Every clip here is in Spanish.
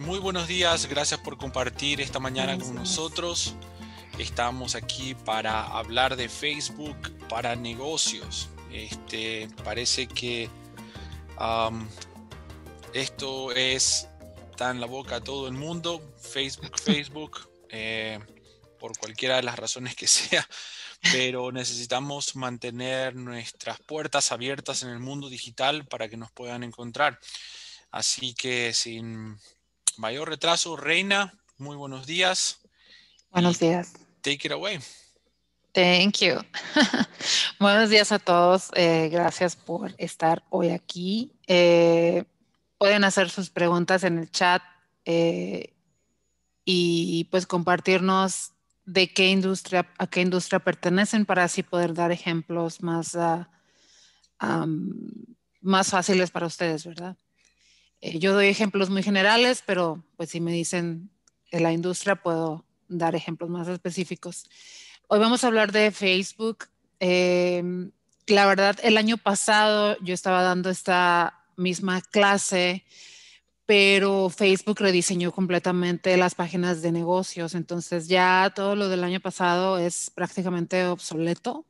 Muy buenos días, gracias por compartir esta mañana con nosotros. Estamos aquí para hablar de Facebook para negocios. Este, parece que esto es en la boca a todo el mundo. Facebook, Facebook, eh, por cualquiera de las razones que sea. Pero necesitamos mantener nuestras puertas abiertas en el mundo digital para que nos puedan encontrar. Así que sin mayor retraso, Reina, muy buenos días. Buenos días. Take it away. Thank you. buenos días a todos. Eh, gracias por estar hoy aquí. Eh, pueden hacer sus preguntas en el chat eh, y pues compartirnos de qué industria, a qué industria pertenecen para así poder dar ejemplos más, ah, más fáciles para ustedes, ¿verdad? Eh, yo doy ejemplos muy generales, pero pues si me dicen en la industria puedo dar ejemplos más específicos. Hoy vamos a hablar de Facebook. Em, la verdad, el año pasado yo estaba dando esta misma clase, pero Facebook rediseñó completamente las páginas de negocios, entonces ya todo lo del año pasado es prácticamente obsoleto.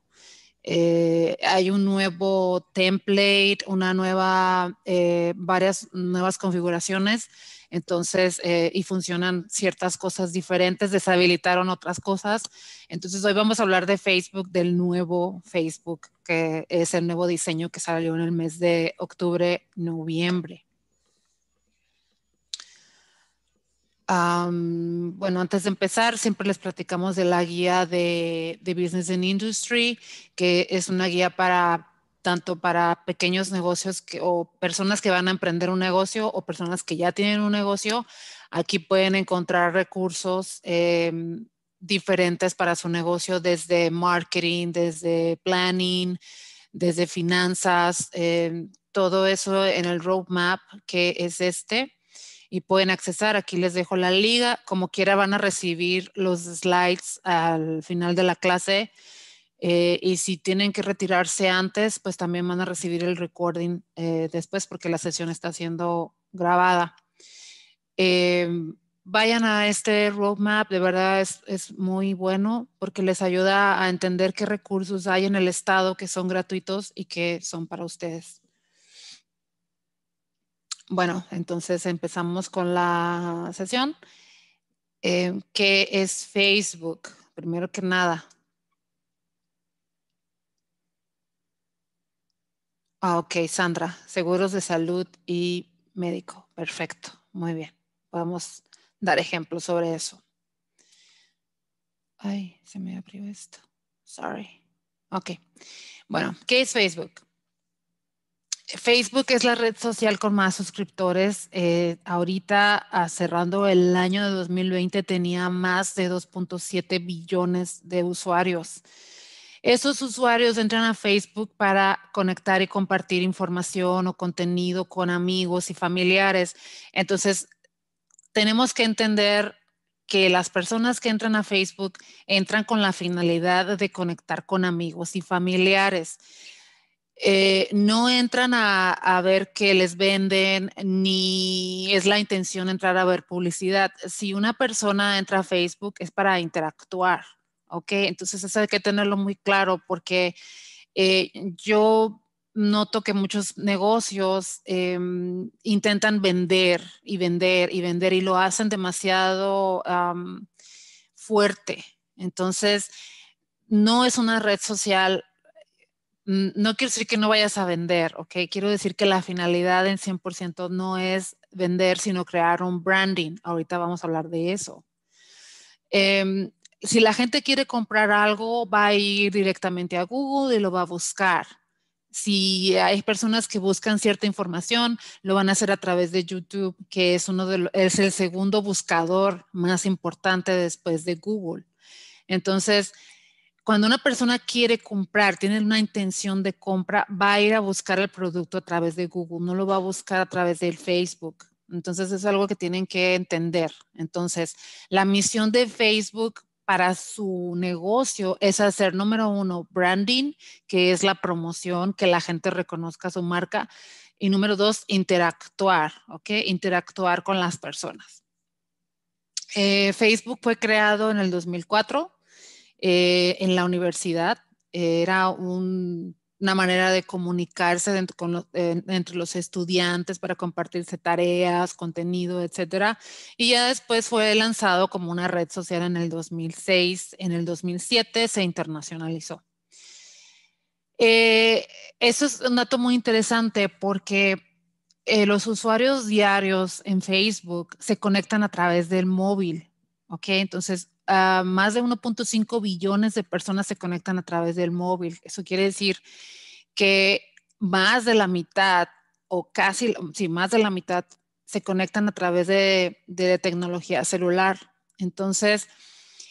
Eh, hay un nuevo template, una nueva, eh, varias nuevas configuraciones, entonces, eh, y funcionan ciertas cosas diferentes, deshabilitaron otras cosas. Entonces, hoy vamos a hablar de Facebook, del nuevo Facebook, que es el nuevo diseño que salió en el mes de octubre, noviembre. bueno, antes de empezar, siempre les platicamos de la guía de, Business and Industry, que es una guía para tanto para pequeños negocios o personas que van a emprender un negocio o personas que ya tienen un negocio. Aquí pueden encontrar recursos em, diferentes para su negocio, desde marketing, desde planning, desde finanzas, em, todo eso en el roadmap que es este y pueden accesar. Aquí les dejo la liga. Como quiera van a recibir los slides al final de la clase. Eh, y si tienen que retirarse antes, pues también van a recibir el recording eh, después porque la sesión está siendo grabada. Em, vayan a este roadmap, de verdad es, es, muy bueno porque les ayuda a entender qué recursos hay en el estado que son gratuitos y que son para ustedes. Bueno, entonces empezamos con la sesión. Eh, ¿Qué es Facebook? Primero que nada. Ah, ok, Sandra, seguros de salud y médico. Perfecto, muy bien. Podemos dar ejemplos sobre eso. Ay, se me abrió esto. Sorry. Ok. Bueno, ¿qué es Facebook? Facebook es la red social con más suscriptores. Eh, ahorita, ah, cerrando el año de 2020, tenía más de 2.7 billones de usuarios. Esos usuarios entran a Facebook para conectar y compartir información o contenido con amigos y familiares. Entonces, tenemos que entender que las personas que entran a Facebook entran con la finalidad de conectar con amigos y familiares eh, no entran a, ver qué les venden, ni es la intención entrar a ver publicidad. Si una persona entra a Facebook es para interactuar, ¿ok? Entonces eso hay que tenerlo muy claro porque eh, yo noto que muchos negocios em, intentan vender y vender y vender y lo hacen demasiado fuerte. Entonces, no es una red social no quiero decir que no vayas a vender, ¿ok? Quiero decir que la finalidad en 100% no es vender, sino crear un branding. Ahorita vamos a hablar de eso. Em, si la gente quiere comprar algo, va a ir directamente a Google y lo va a buscar. Si hay personas que buscan cierta información, lo van a hacer a través de YouTube, que es, uno de, es el segundo buscador más importante después de Google. Entonces, cuando una persona quiere comprar, tiene una intención de compra, va a ir a buscar el producto a través de Google, no lo va a buscar a través del Facebook. Entonces es algo que tienen que entender. Entonces, la misión de Facebook para su negocio es hacer, número uno, branding, que es la promoción, que la gente reconozca su marca. Y número dos, interactuar, ¿ok? Interactuar con las personas. Eh, Facebook fue creado en el 2004 eh, en la universidad. Era una manera de comunicarse eh, entre los estudiantes para compartirse tareas, contenido, etc. Y ya después fue lanzado como una red social en el 2006. En el 2007 se internacionalizó. Eh, eso es un dato muy interesante porque los usuarios diarios en Facebook se conectan a través del móvil. ¿ok? Entonces, ah, más de 1.5 billones de personas se conectan a través del móvil. Eso quiere decir que más de la mitad, o casi, sí, más de la mitad se conectan a través de tecnología celular. Entonces,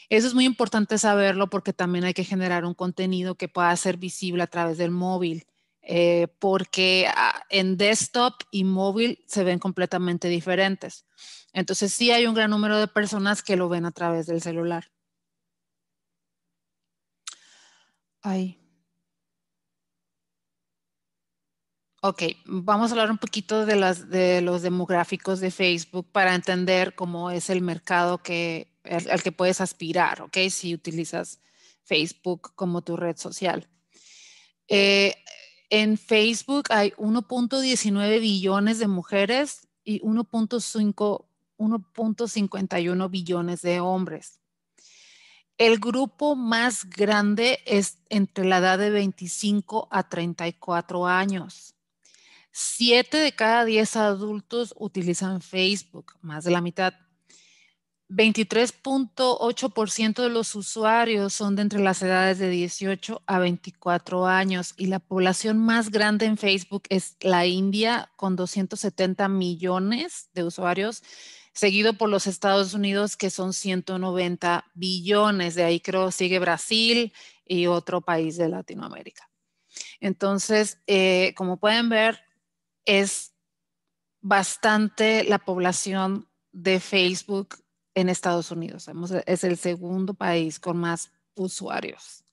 eso es muy importante saberlo porque también hay que generar un contenido que pueda ser visible a través del móvil. Eh, porque ah, en desktop y móvil se ven completamente diferentes. Entonces sí hay un gran número de personas que lo ven a través del celular. Ay. Ok, vamos a hablar un poquito de, los demográficos de Facebook para entender cómo es el mercado al, que puedes aspirar, ok, si utilizas Facebook como tu red social. Eh, en Facebook hay 1.19 billones de mujeres y 1.51 billones de hombres. El grupo más grande es entre la edad de 25 a 34 años. Siete de cada diez adultos utilizan Facebook, más de la mitad. 23.8% de los usuarios son de entre las edades de 18 a 24 años y la población más grande en Facebook es la India con 270 millones de usuarios, seguido por los Estados Unidos que son 190 billones. De ahí creo sigue Brasil y otro país de Latinoamérica. Entonces, eh, como pueden ver, es bastante la población de Facebook en Estados Unidos. es el segundo país con más usuarios.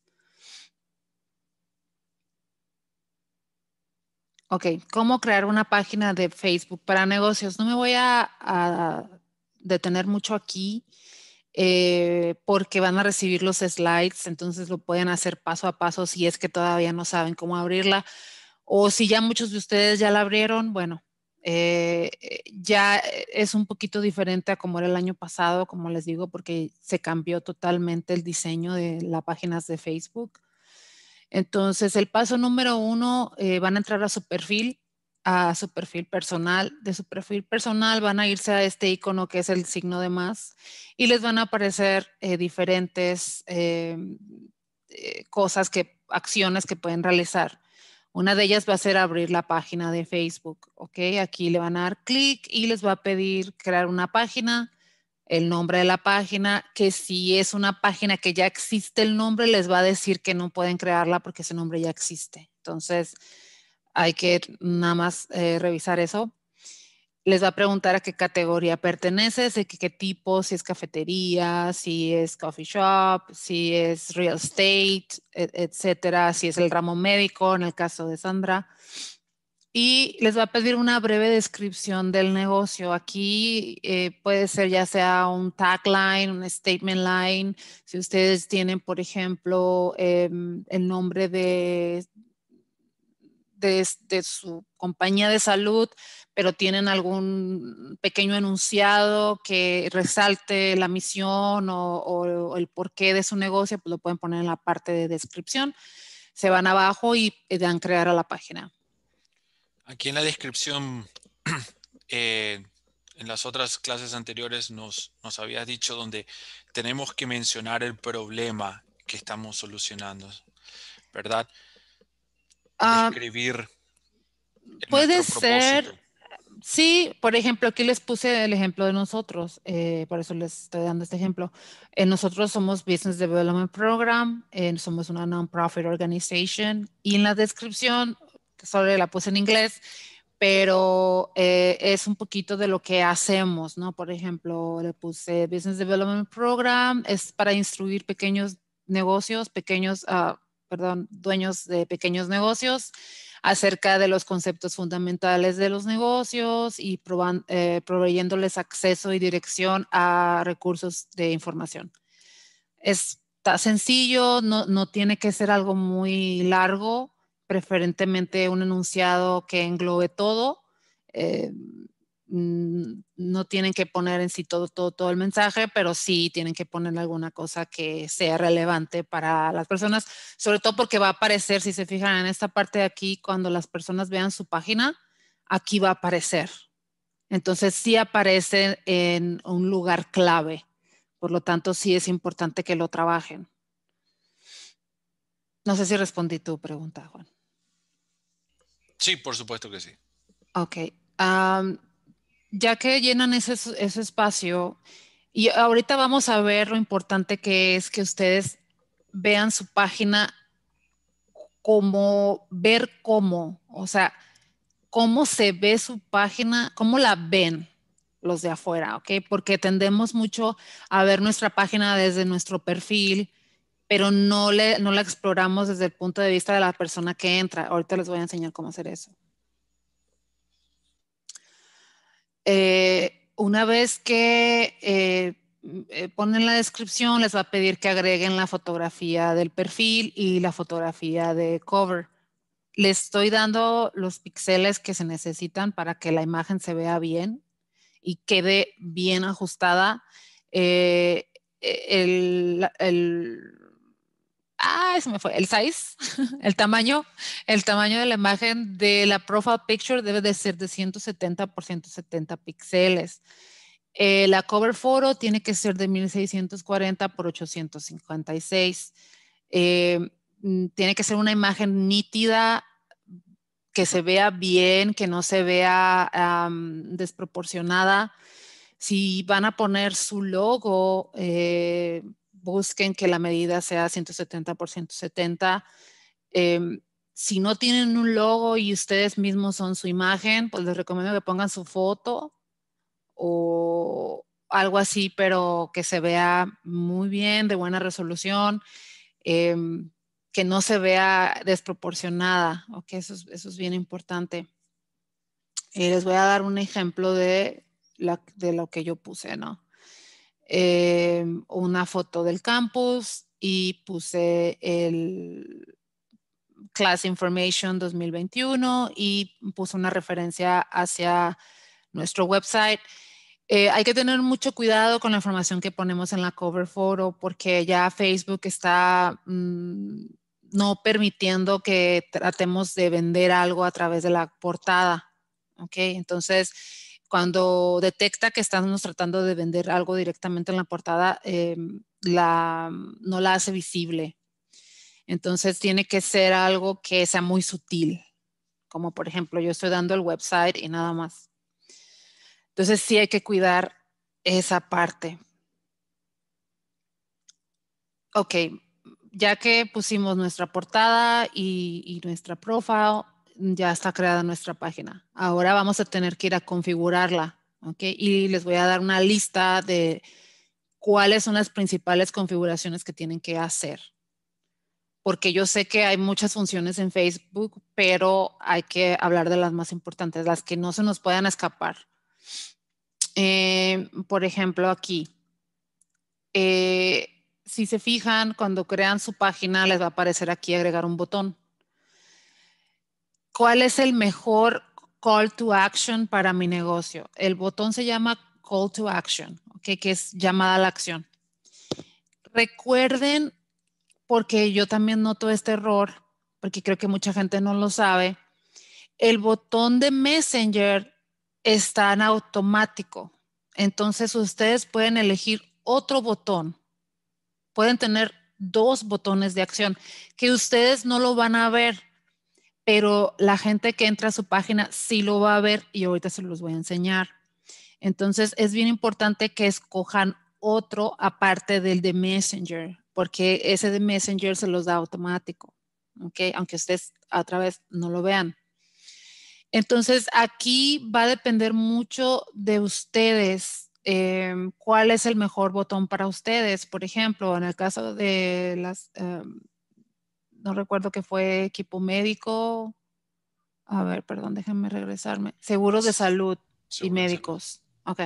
Ok, ¿cómo crear una página de Facebook para negocios? No me voy a, detener mucho aquí eh, porque van a recibir los slides, entonces lo pueden hacer paso a paso si es que todavía no saben cómo abrirla o si ya muchos de ustedes ya la abrieron, bueno, eh, ya eh, es un poquito diferente a como era el año pasado, como les digo, porque se cambió totalmente el diseño de las páginas de Facebook. Entonces, el paso número uno, eh, van a entrar a su perfil, a su perfil personal. De su perfil personal van a irse a este icono que es el signo de más y les van a aparecer diferentes cosas que, acciones que pueden realizar. Una de ellas va a ser abrir la página de Facebook, ¿ok? Aquí le van a dar clic y les va a pedir crear una página, el nombre de la página, que si es una página que ya existe el nombre, les va a decir que no pueden crearla porque ese nombre ya existe. Entonces, hay que nada más eh, revisar eso les va a preguntar a qué categoría pertenece, de qué, tipo, si es cafetería, si es coffee shop, si es real estate, etcétera, si es el ramo médico en el caso de Sandra. Y les va a pedir una breve descripción del negocio. Aquí eh, puede ser ya sea un tagline, un statement line. Si ustedes tienen, por ejemplo, em, el nombre de de, su compañía de salud, pero tienen algún pequeño enunciado que resalte la misión o, el porqué de su negocio, pues lo pueden poner en la parte de descripción. Se van abajo y eh, dan crear a la página. Aquí en la descripción, eh, en las otras clases anteriores nos, nos habías dicho donde tenemos que mencionar el problema que estamos solucionando, ¿verdad? Ah, escribir. puede ser, sí, por ejemplo, aquí les puse el ejemplo de nosotros, eh, por eso les estoy dando este ejemplo. Eh, nosotros somos Business Development Program, eh, somos una non-profit organization y en la descripción, sobre la puse en inglés, pero eh, es un poquito de lo que hacemos, ¿no? Por ejemplo, le puse Business Development Program, es para instruir pequeños negocios, pequeños ah, perdón, dueños de pequeños negocios acerca de los conceptos fundamentales de los negocios y eh, proveyéndoles acceso y dirección a recursos de información. Está sencillo, no, tiene que ser algo muy largo, preferentemente un enunciado que englobe todo. Eh, Mm, no tienen que poner en sí todo, todo, todo el mensaje, pero sí tienen que poner alguna cosa que sea relevante para las personas, sobre todo porque va a aparecer, si se fijan en esta parte de aquí, cuando las personas vean su página, aquí va a aparecer. Entonces sí aparece en un lugar clave. Por lo tanto, sí es importante que lo trabajen. No sé si respondí tu pregunta, Juan. Sí, por supuesto que sí. Ok ya que llenan ese, espacio, y ahorita vamos a ver lo importante que es que ustedes vean su página como ver cómo, o sea, cómo se ve su página, cómo la ven los de afuera, ¿ok? Porque tendemos mucho a ver nuestra página desde nuestro perfil, pero no, le, no la exploramos desde el punto de vista de la persona que entra. Ahorita les voy a enseñar cómo hacer eso. Eh, una vez que eh, eh, ponen la descripción, les va a pedir que agreguen la fotografía del perfil y la fotografía de cover. Les estoy dando los píxeles que se necesitan para que la imagen se vea bien y quede bien ajustada. E, el ah, se me fue, el size, el tamaño, el tamaño de la imagen de la profile picture debe de ser de 170 por 170 píxeles. Eh, la cover photo tiene que ser de 1640 por 856. Eh, mm, tiene que ser una imagen nítida, que se vea bien, que no se vea desproporcionada. Si van a poner su logo, eh, busquen que la medida sea 170 por 170. Em, si no tienen un logo y ustedes mismos son su imagen, pues les recomiendo que pongan su foto o algo así, pero que se vea muy bien, de buena resolución, em, que no se vea desproporcionada, ok, eso es, eso es bien importante. Eh, les voy a dar un ejemplo de, de lo que yo puse, ¿no? Em, una foto del campus y puse el Class Information 2021 y puse una referencia hacia nuestro website. Eh, hay que tener mucho cuidado con la información que ponemos en la cover photo porque ya Facebook está mm, no permitiendo que tratemos de vender algo a través de la portada. okay entonces cuando detecta que estamos tratando de vender algo directamente en la portada, eh, la, no la hace visible. Entonces tiene que ser algo que sea muy sutil, como por ejemplo yo estoy dando el website y nada más. Entonces sí hay que cuidar esa parte. Ok, ya que pusimos nuestra portada y, y nuestra profile, ya está creada nuestra página. Ahora vamos a tener que ir a configurarla, ¿ok? Y les voy a dar una lista de cuáles son las principales configuraciones que tienen que hacer. Porque yo sé que hay muchas funciones en Facebook, pero hay que hablar de las más importantes, las que no se nos puedan escapar. Eh, por ejemplo, aquí. Eh, si se fijan, cuando crean su página, les va a aparecer aquí agregar un botón. ¿Cuál es el mejor call to action para mi negocio? El botón se llama call to action, que es llamada a la acción. Recuerden, porque yo también noto este error, porque creo que mucha gente no lo sabe, el botón de Messenger está en automático. Entonces ustedes pueden elegir otro botón. Pueden tener dos botones de acción que ustedes no lo van a ver pero la gente que entra a su página sí lo va a ver y ahorita se los voy a enseñar. Entonces es bien importante que escojan otro aparte del de Messenger, porque ese de Messenger se los da automático, ¿okay? aunque ustedes otra vez no lo vean. Entonces aquí va a depender mucho de ustedes. Em, cuál es el mejor botón para ustedes. Por ejemplo, en el caso de las, em, no recuerdo que fue equipo médico, a ver, perdón, déjenme regresarme, seguros de salud y médicos. Ok,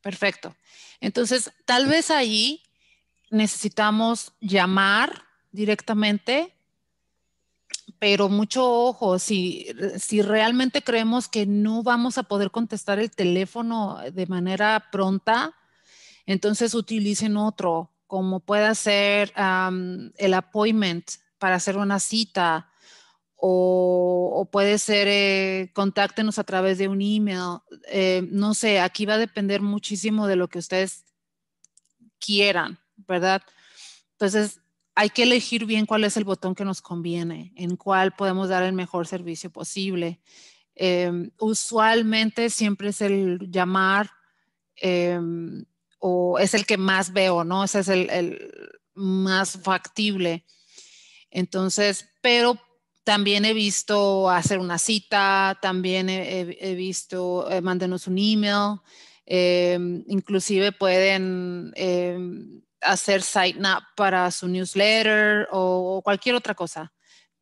perfecto. Entonces, tal vez ahí necesitamos llamar directamente, pero mucho ojo, si, si realmente creemos que no vamos a poder contestar el teléfono de manera pronta, entonces utilicen otro, como puede ser el appointment para hacer una cita o, puede ser eh, contáctenos a través de un email. Eh, no sé, aquí va a depender muchísimo de lo que ustedes quieran, ¿verdad? Entonces, hay que elegir bien cuál es el botón que nos conviene, en cuál podemos dar el mejor servicio posible. Em, usualmente siempre es el llamar em, o es el que más veo, ¿no? Ese es el más factible. Entonces, pero también he visto hacer una cita, también he, visto, eh, mándenos un email, em, inclusive pueden em, hacer sign up para su newsletter o, cualquier otra cosa.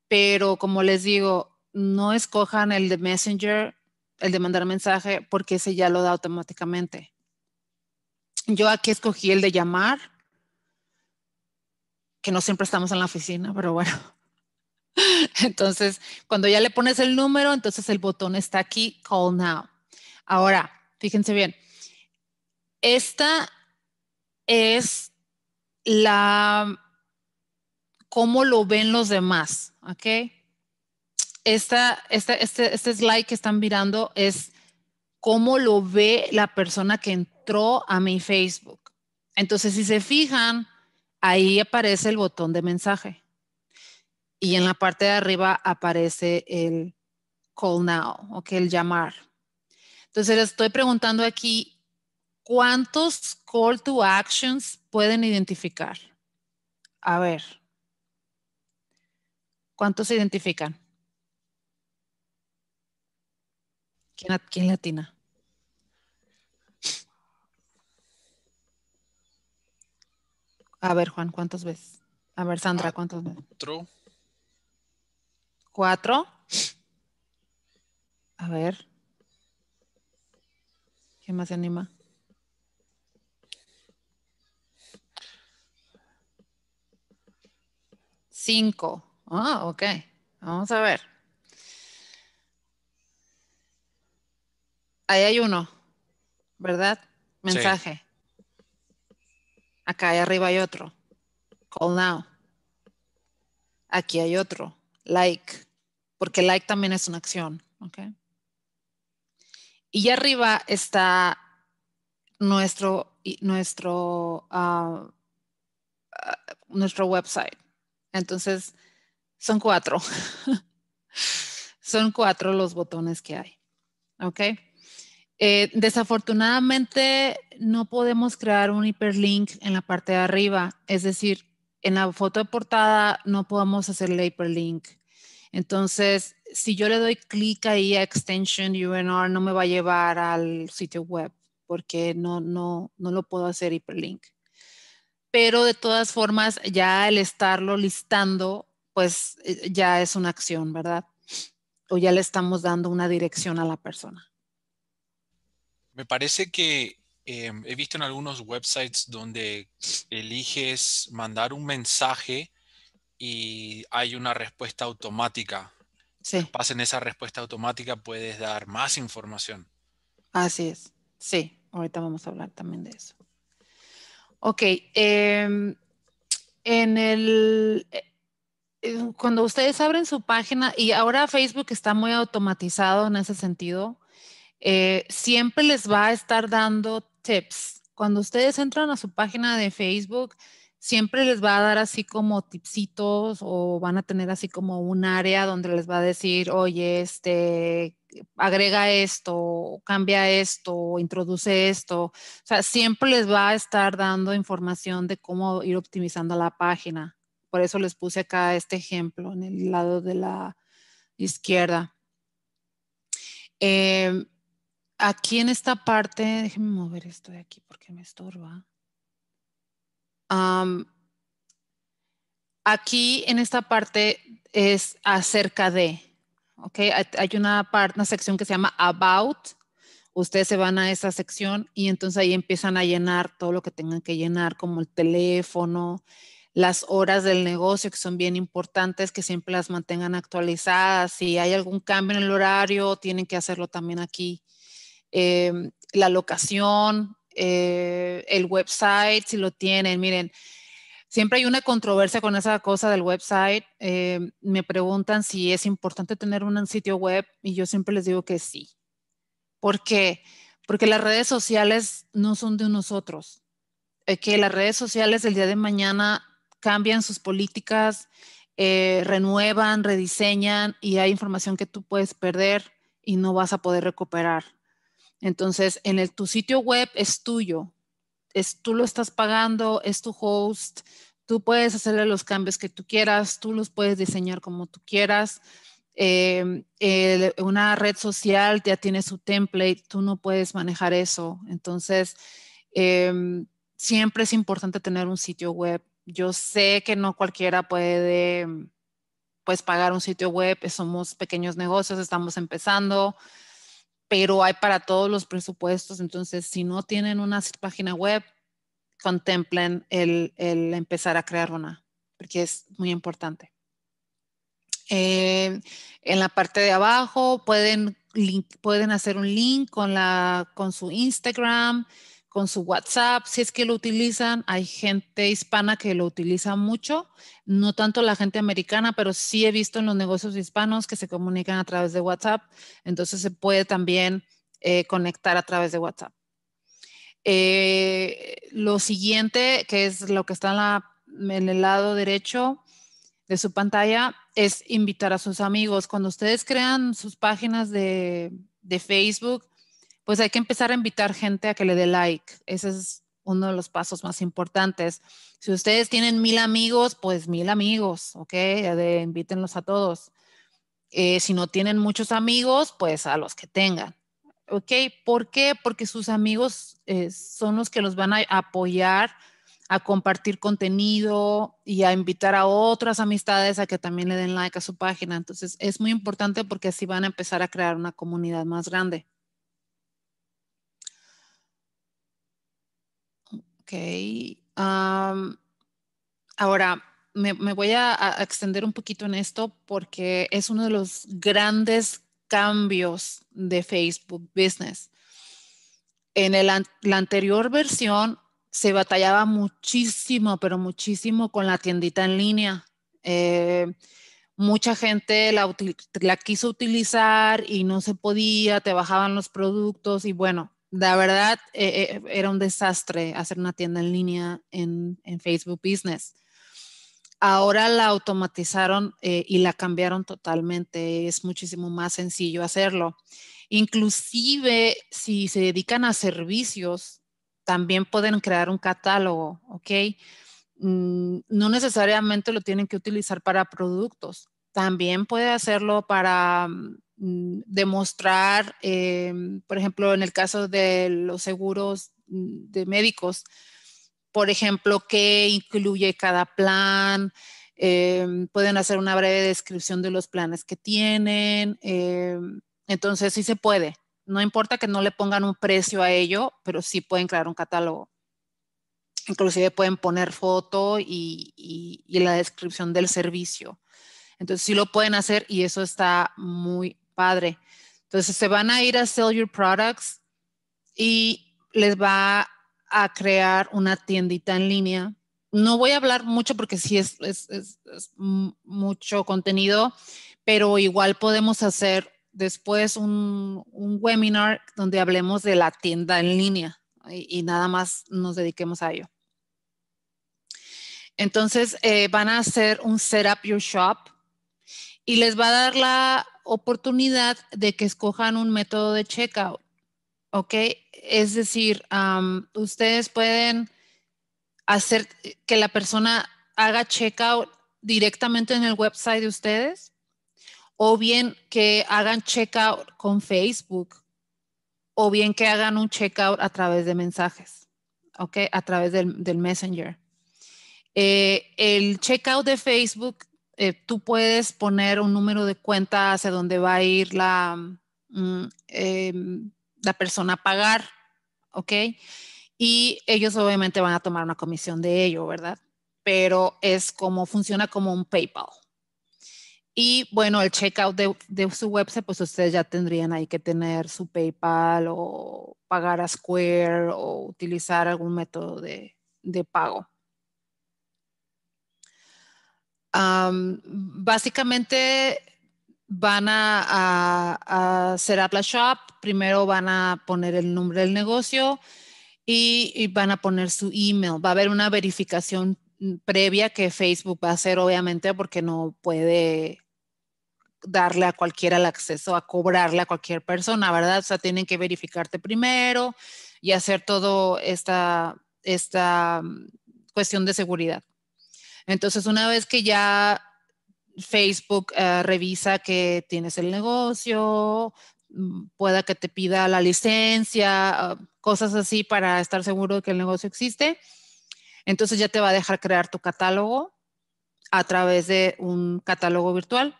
Pero como les digo, no escojan el de Messenger, el de mandar mensaje, porque ese ya lo da automáticamente. Yo aquí escogí el de llamar que no siempre estamos en la oficina, pero bueno. Entonces, cuando ya le pones el número, entonces el botón está aquí, call now. Ahora, fíjense bien, esta es la, cómo lo ven los demás, ¿ok? Esta, esta, este, este slide que están mirando es cómo lo ve la persona que entró a mi Facebook. Entonces, si se fijan, ahí aparece el botón de mensaje. Y en la parte de arriba aparece el call now, o que el llamar. Entonces, le estoy preguntando aquí, ¿cuántos call to actions pueden identificar? A ver, ¿cuántos se identifican? ¿Quién, quién latina? A ver, Juan, ¿cuántos ves? A ver, Sandra, ¿cuántos ves? Cuatro. ¿Cuatro? A ver. qué más se anima? Cinco. Ah, ok. Vamos a ver. Ahí hay uno, ¿verdad? Mensaje. Acá arriba hay otro. Call now. Aquí hay otro. Like. Porque like también es una acción. Ok. Y arriba está nuestro, nuestro, ah, ah, nuestro website. Entonces, son cuatro. son cuatro los botones que hay. ¿Ok? Eh, desafortunadamente no podemos crear un hiperlink en la parte de arriba, es decir, en la foto de portada no podemos hacerle hiperlink. Entonces, si yo le doy clic ahí a Extension UNR, no me va a llevar al sitio web porque no, no, no lo puedo hacer hiperlink. Pero de todas formas, ya el estarlo listando, pues eh, ya es una acción, ¿verdad? O ya le estamos dando una dirección a la persona. Me parece que em, he visto en algunos websites donde eliges mandar un mensaje y hay una respuesta automática. Si Pasen en esa respuesta automática puedes dar más información. Así es. Sí, ahorita vamos a hablar también de eso. Ok. Em, en el. Eh, eh, cuando ustedes abren su página, y ahora Facebook está muy automatizado en ese sentido, eh, siempre les va a estar dando tips. Cuando ustedes entran a su página de Facebook, siempre les va a dar así como tipsitos o van a tener así como un área donde les va a decir, oye, este, agrega esto, cambia esto, introduce esto. O sea, siempre les va a estar dando información de cómo ir optimizando la página. Por eso les puse acá este ejemplo en el lado de la izquierda. Em, aquí en esta parte, déjenme mover esto de aquí porque me estorba. aquí en esta parte es acerca de, ¿ok? Hay una, parte, una sección que se llama About. Ustedes se van a esa sección y entonces ahí empiezan a llenar todo lo que tengan que llenar, como el teléfono, las horas del negocio que son bien importantes, que siempre las mantengan actualizadas. Si hay algún cambio en el horario, tienen que hacerlo también aquí. Em, la locación, eh, el website, si lo tienen. Miren, siempre hay una controversia con esa cosa del website. Em, me preguntan si es importante tener un sitio web y yo siempre les digo que sí. ¿Por qué? Porque las redes sociales no son de nosotros. Eh, que las redes sociales el día de mañana cambian sus políticas, eh, renuevan, rediseñan y hay información que tú puedes perder y no vas a poder recuperar. Entonces, en el, tu sitio web es tuyo, es, tú lo estás pagando, es tu host, tú puedes hacerle los cambios que tú quieras, tú los puedes diseñar como tú quieras. Eh, una red social ya tiene su template, tú no puedes manejar eso. Entonces, em, siempre es importante tener un sitio web. Yo sé que no cualquiera puede pues pagar un sitio web, somos pequeños negocios, estamos empezando pero hay para todos los presupuestos. Entonces, si no tienen una página web, contemplen el, empezar a crear una, porque es muy importante. Eh, en la parte de abajo pueden, pueden hacer un link con su Instagram con su WhatsApp, si es que lo utilizan, hay gente hispana que lo utiliza mucho, no tanto la gente americana, pero sí he visto en los negocios hispanos que se comunican a través de WhatsApp, entonces se puede también eh, conectar a través de WhatsApp. Eh, lo siguiente, que es lo que está en, el lado derecho de su pantalla, es invitar a sus amigos. Cuando ustedes crean sus páginas de Facebook, pues hay que empezar a invitar gente a que le dé like. Ese es uno de los pasos más importantes. Si ustedes tienen mil amigos, pues mil amigos, ¿ok? invítenlos a todos. Eh, si no tienen muchos amigos, pues a los que tengan. ¿Ok? ¿Por qué? Porque sus amigos eh, son los que los van a apoyar a compartir contenido y a invitar a otras amistades a que también le den like a su página. Entonces es muy importante porque así van a empezar a crear una comunidad más grande. Ok. ahora, me, voy a, extender un poquito en esto porque es uno de los grandes cambios de Facebook Business. En la anterior versión se batallaba muchísimo, pero muchísimo con la tiendita en línea. Eh, mucha gente la, la quiso utilizar y no se podía, te bajaban los productos y bueno, la verdad eh, eh, era un desastre hacer una tienda en línea en, Facebook Business. Ahora la automatizaron eh, y la cambiaron totalmente. Es muchísimo más sencillo hacerlo. Inclusive si se dedican a servicios, también pueden crear un catálogo, ¿ok? Mm, no necesariamente lo tienen que utilizar para productos. También puede hacerlo para mm, Mm, demostrar, em, por ejemplo, en el caso de los seguros mm, de médicos, por ejemplo, qué incluye cada plan, em, pueden hacer una breve descripción de los planes que tienen, em, entonces sí se puede. No importa que no le pongan un precio a ello, pero sí pueden crear un catálogo. Inclusive pueden poner foto y, y la descripción del servicio. Entonces sí lo pueden hacer y eso está muy, padre. Entonces se van a ir a Sell Your Products y les va a crear una tiendita en línea. No voy a hablar mucho porque sí es, mucho contenido, pero igual podemos hacer después un, webinar donde hablemos de la tienda en línea y, nada más nos dediquemos a ello. Entonces eh, van a hacer un Set Your Shop y les va a dar la oportunidad de que escojan un método de checkout, ¿ok? Es decir, ustedes pueden hacer que la persona haga checkout directamente en el website de ustedes o bien que hagan checkout con Facebook o bien que hagan un checkout a través de mensajes, ¿ok? A través del, Messenger. Eh, el checkout de Facebook eh, tú puedes poner un número de cuenta hacia donde va a ir la, mm, mm, eh, la persona a pagar, ¿ok? Y ellos obviamente van a tomar una comisión de ello, ¿verdad? Pero es como funciona como un PayPal. Y bueno, el checkout de, de su website, pues ustedes ya tendrían ahí que tener su PayPal o pagar a Square o utilizar algún método de, de pago básicamente van a, hacer a, la shop, primero van a poner el nombre del negocio y, van a poner su email. Va a haber una verificación previa que Facebook va a hacer, obviamente, porque no puede darle a cualquiera el acceso, a cobrarle a cualquier persona, ¿verdad? O sea, tienen que verificarte primero y hacer todo esta, esta mm, cuestión de seguridad. Entonces, una vez que ya Facebook eh, revisa que tienes el negocio, mm, pueda que te pida la licencia, ah, cosas así para estar seguro de que el negocio existe. Entonces ya te va a dejar crear tu catálogo a través de un catálogo virtual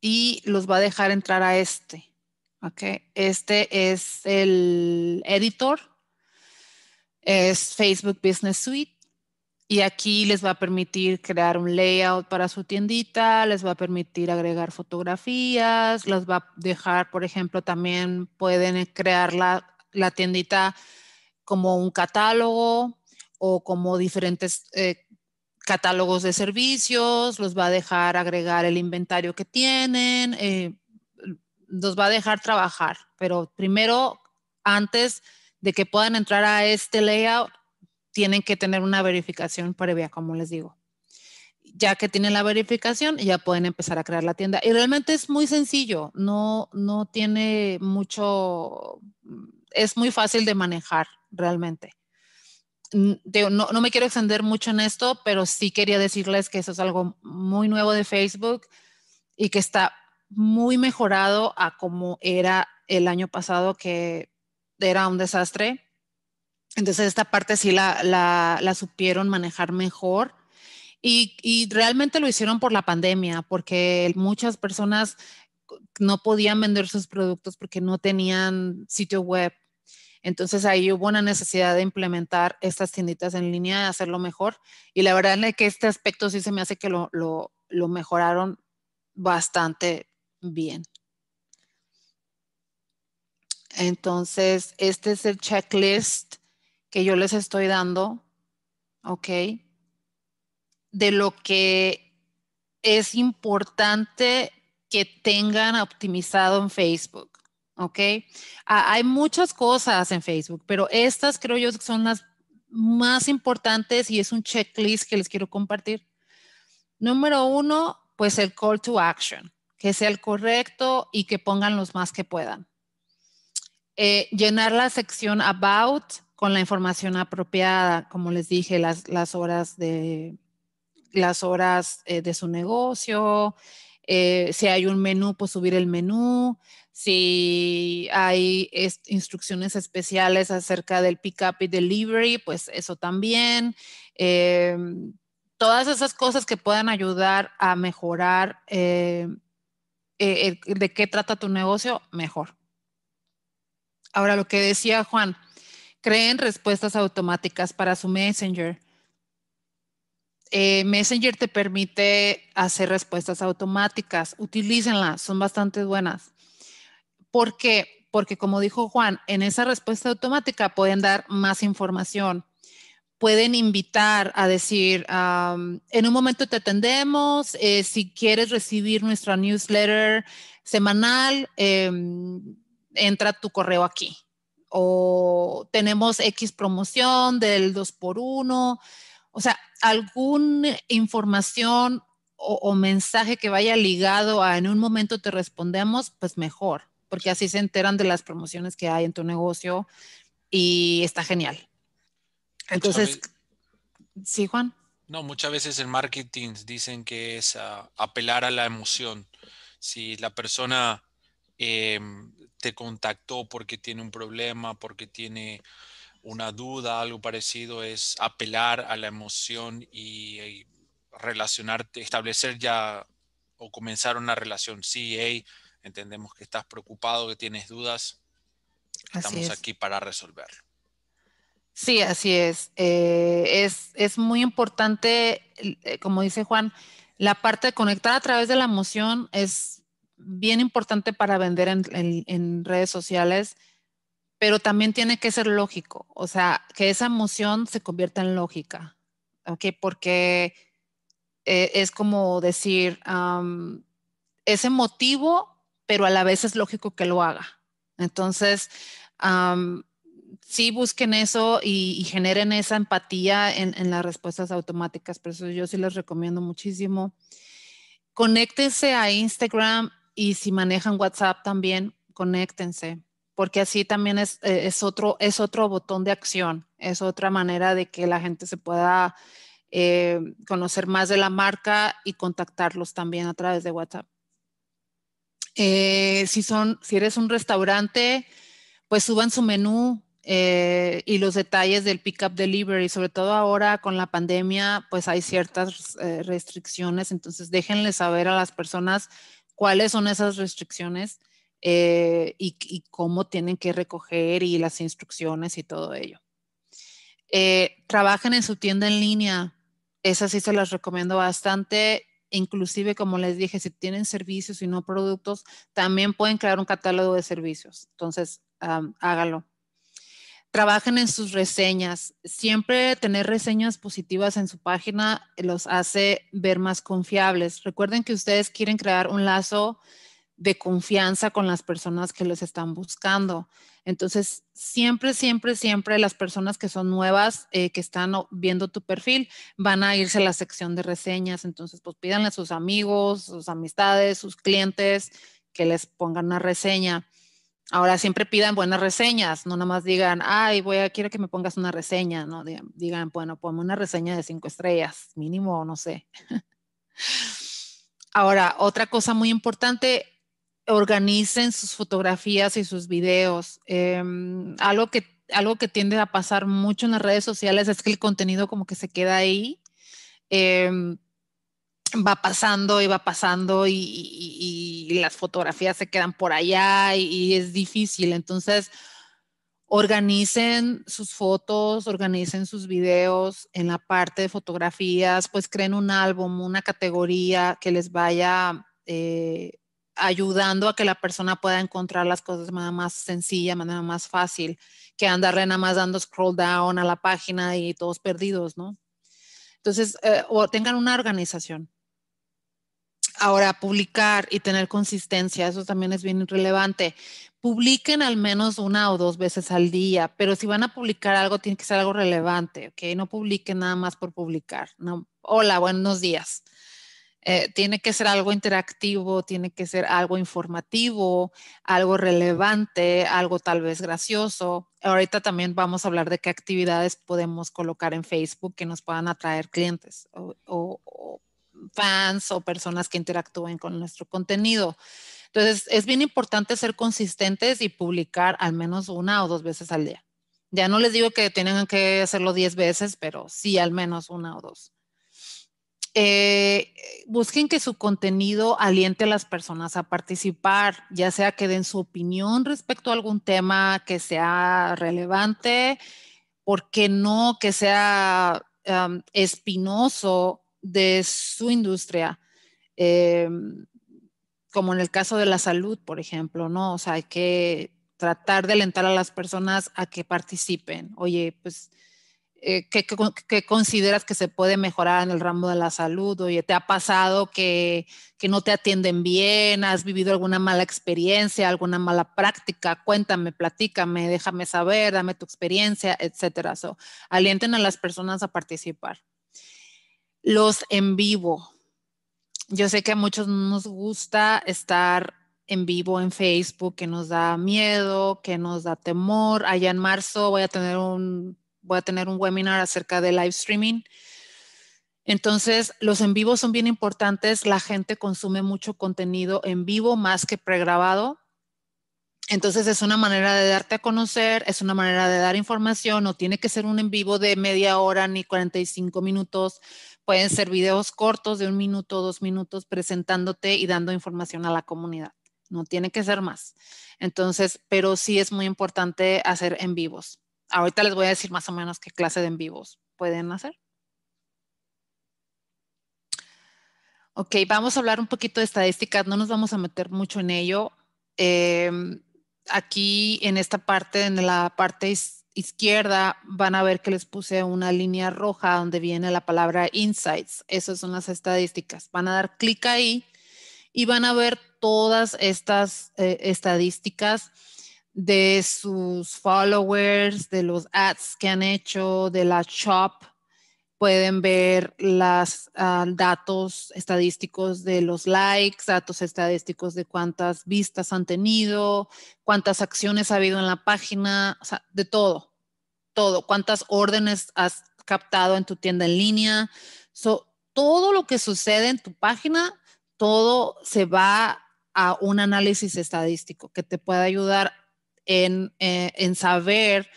y los va a dejar entrar a este. Este es el editor, es Facebook Business Suite y aquí les va a permitir crear un layout para su tiendita, les va a permitir agregar fotografías, las va a dejar, por ejemplo, también pueden eh, crear la, tiendita como un catálogo o como diferentes eh, catálogos de servicios, los va a dejar agregar el inventario que tienen, eh, los va a dejar trabajar, pero primero, antes de que puedan entrar a este layout, tienen que tener una verificación previa, como les digo. Ya que tienen la verificación, ya pueden empezar a crear la tienda. Y realmente es muy sencillo, no, no tiene mucho, es muy fácil de manejar realmente. Mm, no, no, me quiero extender mucho en esto, pero sí quería decirles que eso es algo muy nuevo de Facebook y que está muy mejorado a como era el año pasado, que era un desastre. Entonces esta parte sí la, supieron manejar mejor. Y, realmente lo hicieron por la pandemia, porque muchas personas no podían vender sus productos porque no tenían sitio web. Entonces ahí hubo una necesidad de implementar estas tienditas en línea, de hacerlo mejor. Y la verdad es que este aspecto sí se me hace que lo, lo mejoraron bastante bien. Entonces, este es el checklist que yo les estoy dando, ¿ok? De lo que es importante que tengan optimizado en Facebook, ¿ok? Ah, hay muchas cosas en Facebook, pero estas creo yo son las más importantes y es un checklist que les quiero compartir. Número uno, pues el call to action, que sea el correcto y que pongan los más que puedan. Eh, llenar la sección about, con la información apropiada, como les dije, las, las horas de las horas eh, de su negocio, eh, si hay un menú, pues subir el menú, si hay instrucciones especiales acerca del pick-up y delivery, pues eso también. Eh, todas esas cosas que puedan ayudar a mejorar de qué trata tu negocio, mejor. Ahora, lo que decía Juan, creen respuestas automáticas para su Messenger. Eh, Messenger te permite hacer respuestas automáticas. Utilícenlas, son bastante buenas. ¿Por qué? Porque como dijo Juan, en esa respuesta automática pueden dar más información. Pueden invitar a decir, um, en un momento te atendemos, eh, si quieres recibir nuestra newsletter semanal, em, entra tu correo aquí o tenemos X promoción del 2x1, o sea, alguna información o, mensaje que vaya ligado a en un momento te respondemos, pues mejor, porque así se enteran de las promociones que hay en tu negocio y está genial. Entonces, ¿sí, Juan? No, muchas veces en marketing dicen que es ah, apelar a la emoción. Si la persona em, te contactó porque tiene un problema, porque tiene una duda, algo parecido, es apelar a la emoción y, eh, relacionarte, establecer ya o comenzar una relación. Sí, entendemos que estás preocupado, que tienes dudas. Estamos aquí para resolverlo. Sí, así es. Eh, es. es. muy importante, eh, como dice Juan, la parte de conectar a través de la emoción es bien importante para vender en, redes sociales, pero también tiene que ser lógico, o sea, que esa emoción se convierta en lógica, ¿ok? Porque eh, es como decir, es emotivo, pero a la vez es lógico que lo haga. Entonces, sí busquen eso y, generen esa empatía en, las respuestas automáticas, pero eso yo sí les recomiendo muchísimo conéctense a Instagram y si manejan WhatsApp también, conéctense, porque así también eh, es, otro, es otro botón de acción, es otra manera de que la gente se pueda eh, conocer más de la marca y contactarlos también a través de WhatsApp. Eh, si, son, si eres un restaurante, pues suban su menú y los detalles del pickup delivery, sobre todo ahora con la pandemia, pues hay ciertas restricciones, entonces déjenle saber a las personas cuáles son esas restricciones eh, y, cómo tienen que recoger y las instrucciones y todo ello. Eh, trabajen en su tienda en línea, esas sí se las recomiendo bastante. Inclusive, como les dije, si tienen servicios y no productos, también pueden crear un catálogo de servicios. Entonces, hágalo trabajen en sus reseñas. Siempre tener reseñas positivas en su página los hace ver más confiables. Recuerden que ustedes quieren crear un lazo de confianza con las personas que los están buscando. Entonces, siempre, siempre, siempre las personas que son nuevas, eh, que están viendo tu perfil, van a irse a la sección de reseñas. Entonces, pues pídanle a sus amigos, sus amistades, sus clientes que les pongan una reseña. Ahora siempre pidan buenas reseñas, no nada más digan, ay, voy a, quiero que me pongas una reseña, no, digan, bueno, ponme una reseña de cinco estrellas, mínimo, no sé. Ahora, otra cosa muy importante, organicen sus fotografías y sus videos. Em, algo, que, algo que tiende a pasar mucho en las redes sociales es que el contenido como que se queda ahí. Em, va pasando y va pasando y, las fotografías se quedan por allá y, es difícil. Entonces, organicen sus fotos, organicen sus videos en la parte de fotografías, pues creen un álbum, una categoría que les vaya eh, ayudando a que la persona pueda encontrar las cosas de manera más sencilla, de manera más fácil, que andarle nada más dando scroll down a la página y todos perdidos, ¿no? Entonces, eh, o tengan una organización. Ahora, publicar y tener consistencia, eso también es bien relevante. Publiquen al menos una o dos veces al día, pero si van a publicar algo, tiene que ser algo relevante, ¿ok? No publiquen nada más por publicar. No. Hola, buenos días. Eh, tiene que ser algo interactivo, tiene que ser algo informativo, algo relevante, algo tal vez gracioso. Ahorita también vamos a hablar de qué actividades podemos colocar en Facebook que nos puedan atraer clientes o fans o personas que interactúen con nuestro contenido. Entonces, es bien importante ser consistentes y publicar al menos una o dos veces al día. Ya no les digo que tengan que hacerlo diez veces, pero sí al menos una o dos. Eh, busquen que su contenido aliente a las personas a participar, ya sea que den su opinión respecto a algún tema que sea relevante, porque no que sea um, espinoso de su industria, eh, como en el caso de la salud, por ejemplo, ¿no? O sea, hay que tratar de alentar a las personas a que participen. Oye, pues, eh, ¿qué, consideras que se puede mejorar en el ramo de la salud? Oye, ¿te ha pasado que, no te atienden bien? ¿Has vivido alguna mala experiencia, alguna mala práctica? Cuéntame, platícame, déjame saber, dame tu experiencia, etcétera. So, alienten a las personas a participar los en vivo. Yo sé que a muchos nos gusta estar en vivo en Facebook, que nos da miedo, que nos da temor. Allá en marzo voy a tener un, voy a tener un webinar acerca de live streaming. Entonces, los en vivo son bien importantes. La gente consume mucho contenido en vivo más que pregrabado. Entonces, es una manera de darte a conocer, es una manera de dar información. No tiene que ser un en vivo de media hora ni 45 minutos Pueden ser videos cortos de un minuto, dos minutos, presentándote y dando información a la comunidad. No tiene que ser más. Entonces, pero sí es muy importante hacer en vivos. Ahorita les voy a decir más o menos qué clase de en vivos pueden hacer. Ok, vamos a hablar un poquito de estadísticas, no nos vamos a meter mucho en ello. Em, aquí en esta parte, en la parte izquierda van a ver que les puse una línea roja donde viene la palabra insights. Esas son las estadísticas. Van a dar clic ahí y van a ver todas estas eh, estadísticas de sus followers, de los ads que han hecho, de la shop pueden ver los ah, datos estadísticos de los likes, datos estadísticos de cuántas vistas han tenido, cuántas acciones ha habido en la página, o sea, de todo, todo, cuántas órdenes has captado en tu tienda en línea. todo lo que sucede en tu página, todo se va a un análisis estadístico que te puede ayudar en eh, saber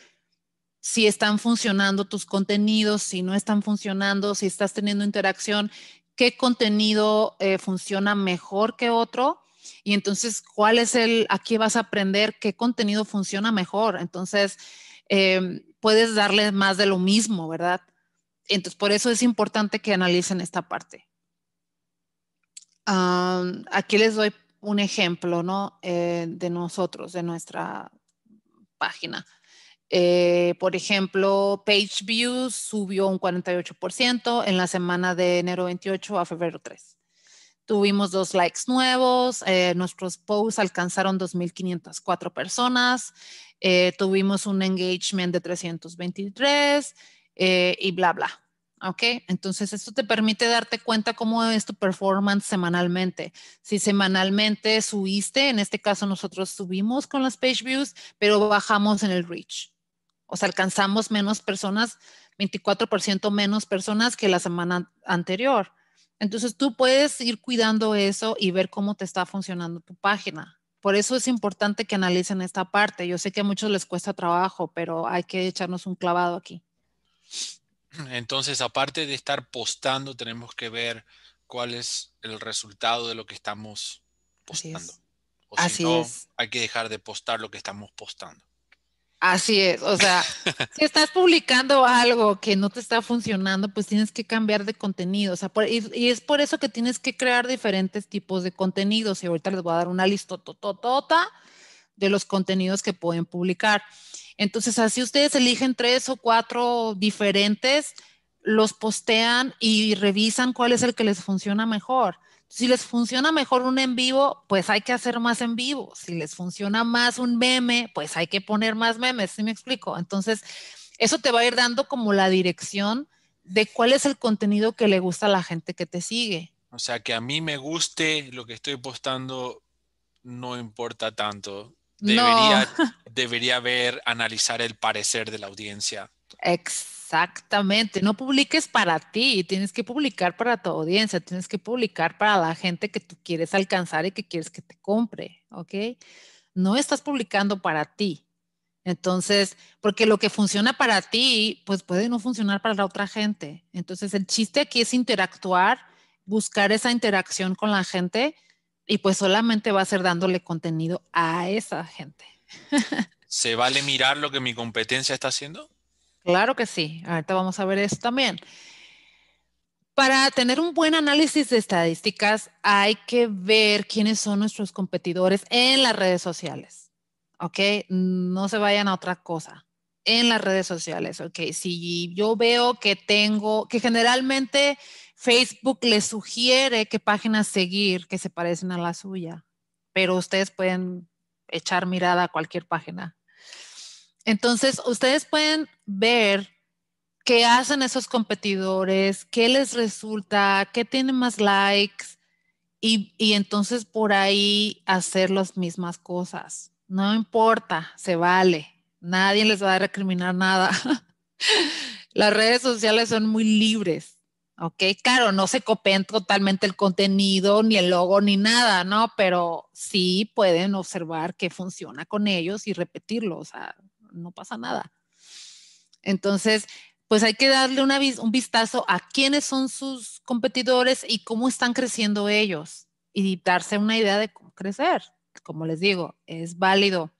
si están funcionando tus contenidos, si no están funcionando, si estás teniendo interacción, qué contenido eh, funciona mejor que otro y entonces cuál es el, aquí vas a aprender qué contenido funciona mejor. Entonces, em, puedes darle más de lo mismo, ¿verdad? Entonces, por eso es importante que analicen esta parte. aquí les doy un ejemplo, ¿no? Eh, de nosotros, de nuestra página. Eh, por ejemplo, page views subió un 48% en la semana de enero 28 a febrero 3. Tuvimos dos likes nuevos, eh, nuestros posts alcanzaron 2.504 personas, eh, tuvimos un engagement de 323 y bla, bla. ¿ok? Entonces, esto te permite darte cuenta cómo es tu performance semanalmente. Si semanalmente subiste, en este caso nosotros subimos con las page views, pero bajamos en el reach. O sea, alcanzamos menos personas, 24% menos personas que la semana anterior. Entonces tú puedes ir cuidando eso y ver cómo te está funcionando tu página. Por eso es importante que analicen esta parte. Yo sé que a muchos les cuesta trabajo, pero hay que echarnos un clavado aquí. Entonces, aparte de estar postando, tenemos que ver cuál es el resultado de lo que estamos postando. Así es. O no, hay que dejar de postar lo que estamos postando. Así es, o sea, si estás publicando algo que no te está funcionando, pues tienes que cambiar de contenido, o sea, y, es por eso que tienes que crear diferentes tipos de contenidos, y ahorita les voy a dar una tototota de los contenidos que pueden publicar. Entonces, así ustedes eligen tres o cuatro diferentes, los postean y revisan cuál es el que les funciona mejor. Si les funciona mejor un en vivo, pues hay que hacer más en vivo. Si les funciona más un meme, pues hay que poner más memes, ¿sí me explico? Entonces, eso te va a ir dando como la dirección de cuál es el contenido que le gusta a la gente que te sigue. O sea, que a mí me guste lo que estoy postando no importa tanto. Debería, debería ver, analizar el parecer de la audiencia. Exactamente, no publiques para ti, tienes que publicar para tu audiencia, tienes que publicar para la gente que tú quieres alcanzar y que quieres que te compre, ¿ok? No estás publicando para ti. Entonces, porque lo que funciona para ti, pues puede no funcionar para la otra gente. Entonces, el chiste aquí es interactuar, buscar esa interacción con la gente y pues solamente va a ser dándole contenido a esa gente. ¿Se vale mirar lo que mi competencia está haciendo? Claro que sí. Ahorita vamos a ver eso también. Para tener un buen análisis de estadísticas, hay que ver quiénes son nuestros competidores en las redes sociales. ¿Ok? No se vayan a otra cosa. En las redes sociales, ¿ok? Si yo veo que tengo, que generalmente Facebook les sugiere qué páginas seguir que se parecen a la suya, pero ustedes pueden echar mirada a cualquier página entonces, ustedes pueden ver qué hacen esos competidores, qué les resulta, qué tienen más likes y, entonces por ahí hacer las mismas cosas. No importa, se vale. Nadie les va a recriminar nada. Las redes sociales son muy libres, ¿ok? Claro, no se copen totalmente el contenido, ni el logo, ni nada, ¿no? Pero sí pueden observar qué funciona con ellos y repetirlo, o sea, no pasa nada. Entonces, pues hay que darle un vistazo a quiénes son sus competidores y cómo están creciendo ellos y darse una idea de cómo crecer. Como les digo, es válido.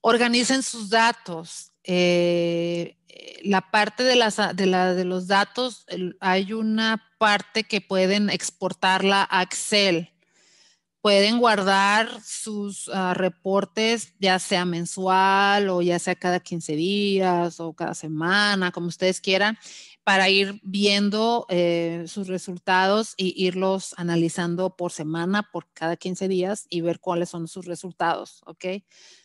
Organicen sus datos. Eh, la parte de, de, los datos, hay una parte que pueden exportarla a Excel pueden guardar sus ah, reportes, ya sea mensual o ya sea cada 15 días o cada semana, como ustedes quieran, para ir viendo eh, sus resultados e irlos analizando por semana, por cada 15 días y ver cuáles son sus resultados, ¿ok?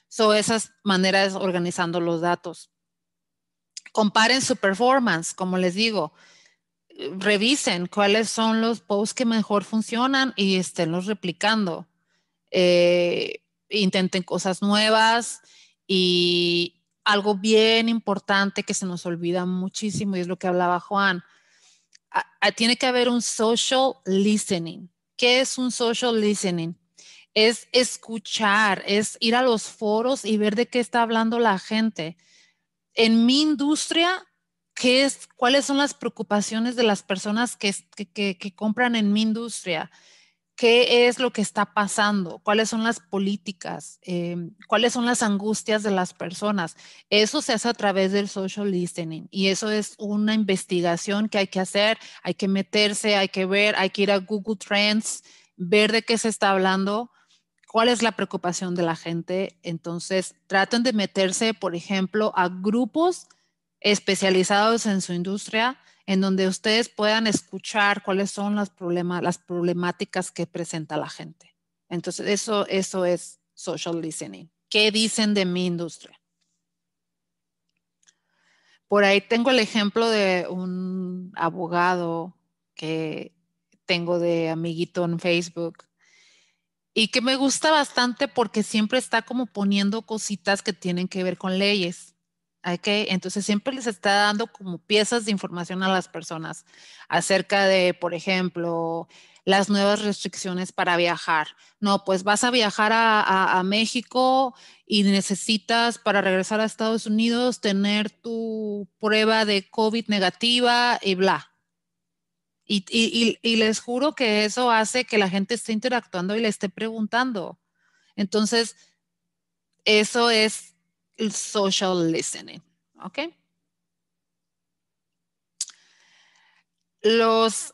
So, esas maneras organizando los datos. Comparen su performance, como les digo revisen cuáles son los posts que mejor funcionan y los replicando. Eh, intenten cosas nuevas y algo bien importante que se nos olvida muchísimo y es lo que hablaba Juan. Ah, ah, tiene que haber un social listening. ¿Qué es un social listening? Es escuchar, es ir a los foros y ver de qué está hablando la gente. En mi industria cuáles son las preocupaciones de las personas que, compran en mi industria, qué es lo que está pasando, cuáles son las políticas, em, cuáles son las angustias de las personas. Eso se hace a través del social listening y eso es una investigación que hay que hacer, hay que meterse, hay que ver, hay que ir a Google Trends, ver de qué se está hablando, cuál es la preocupación de la gente. Entonces, traten de meterse, por ejemplo, a grupos especializados en su industria, en donde ustedes puedan escuchar cuáles son las, problemas, las problemáticas que presenta la gente. Entonces, eso, eso es social listening. ¿Qué dicen de mi industria? Por ahí tengo el ejemplo de un abogado que tengo de amiguito en Facebook y que me gusta bastante porque siempre está como poniendo cositas que tienen que ver con leyes entonces siempre les está dando como piezas de información a las personas acerca de, por ejemplo, las nuevas restricciones para viajar. No, pues vas a viajar a, México y necesitas para regresar a Estados Unidos tener tu prueba de COVID negativa y bla. Y, y les juro que eso hace que la gente esté interactuando y le esté preguntando. Entonces, eso es el social listening. ¿Ok? Los,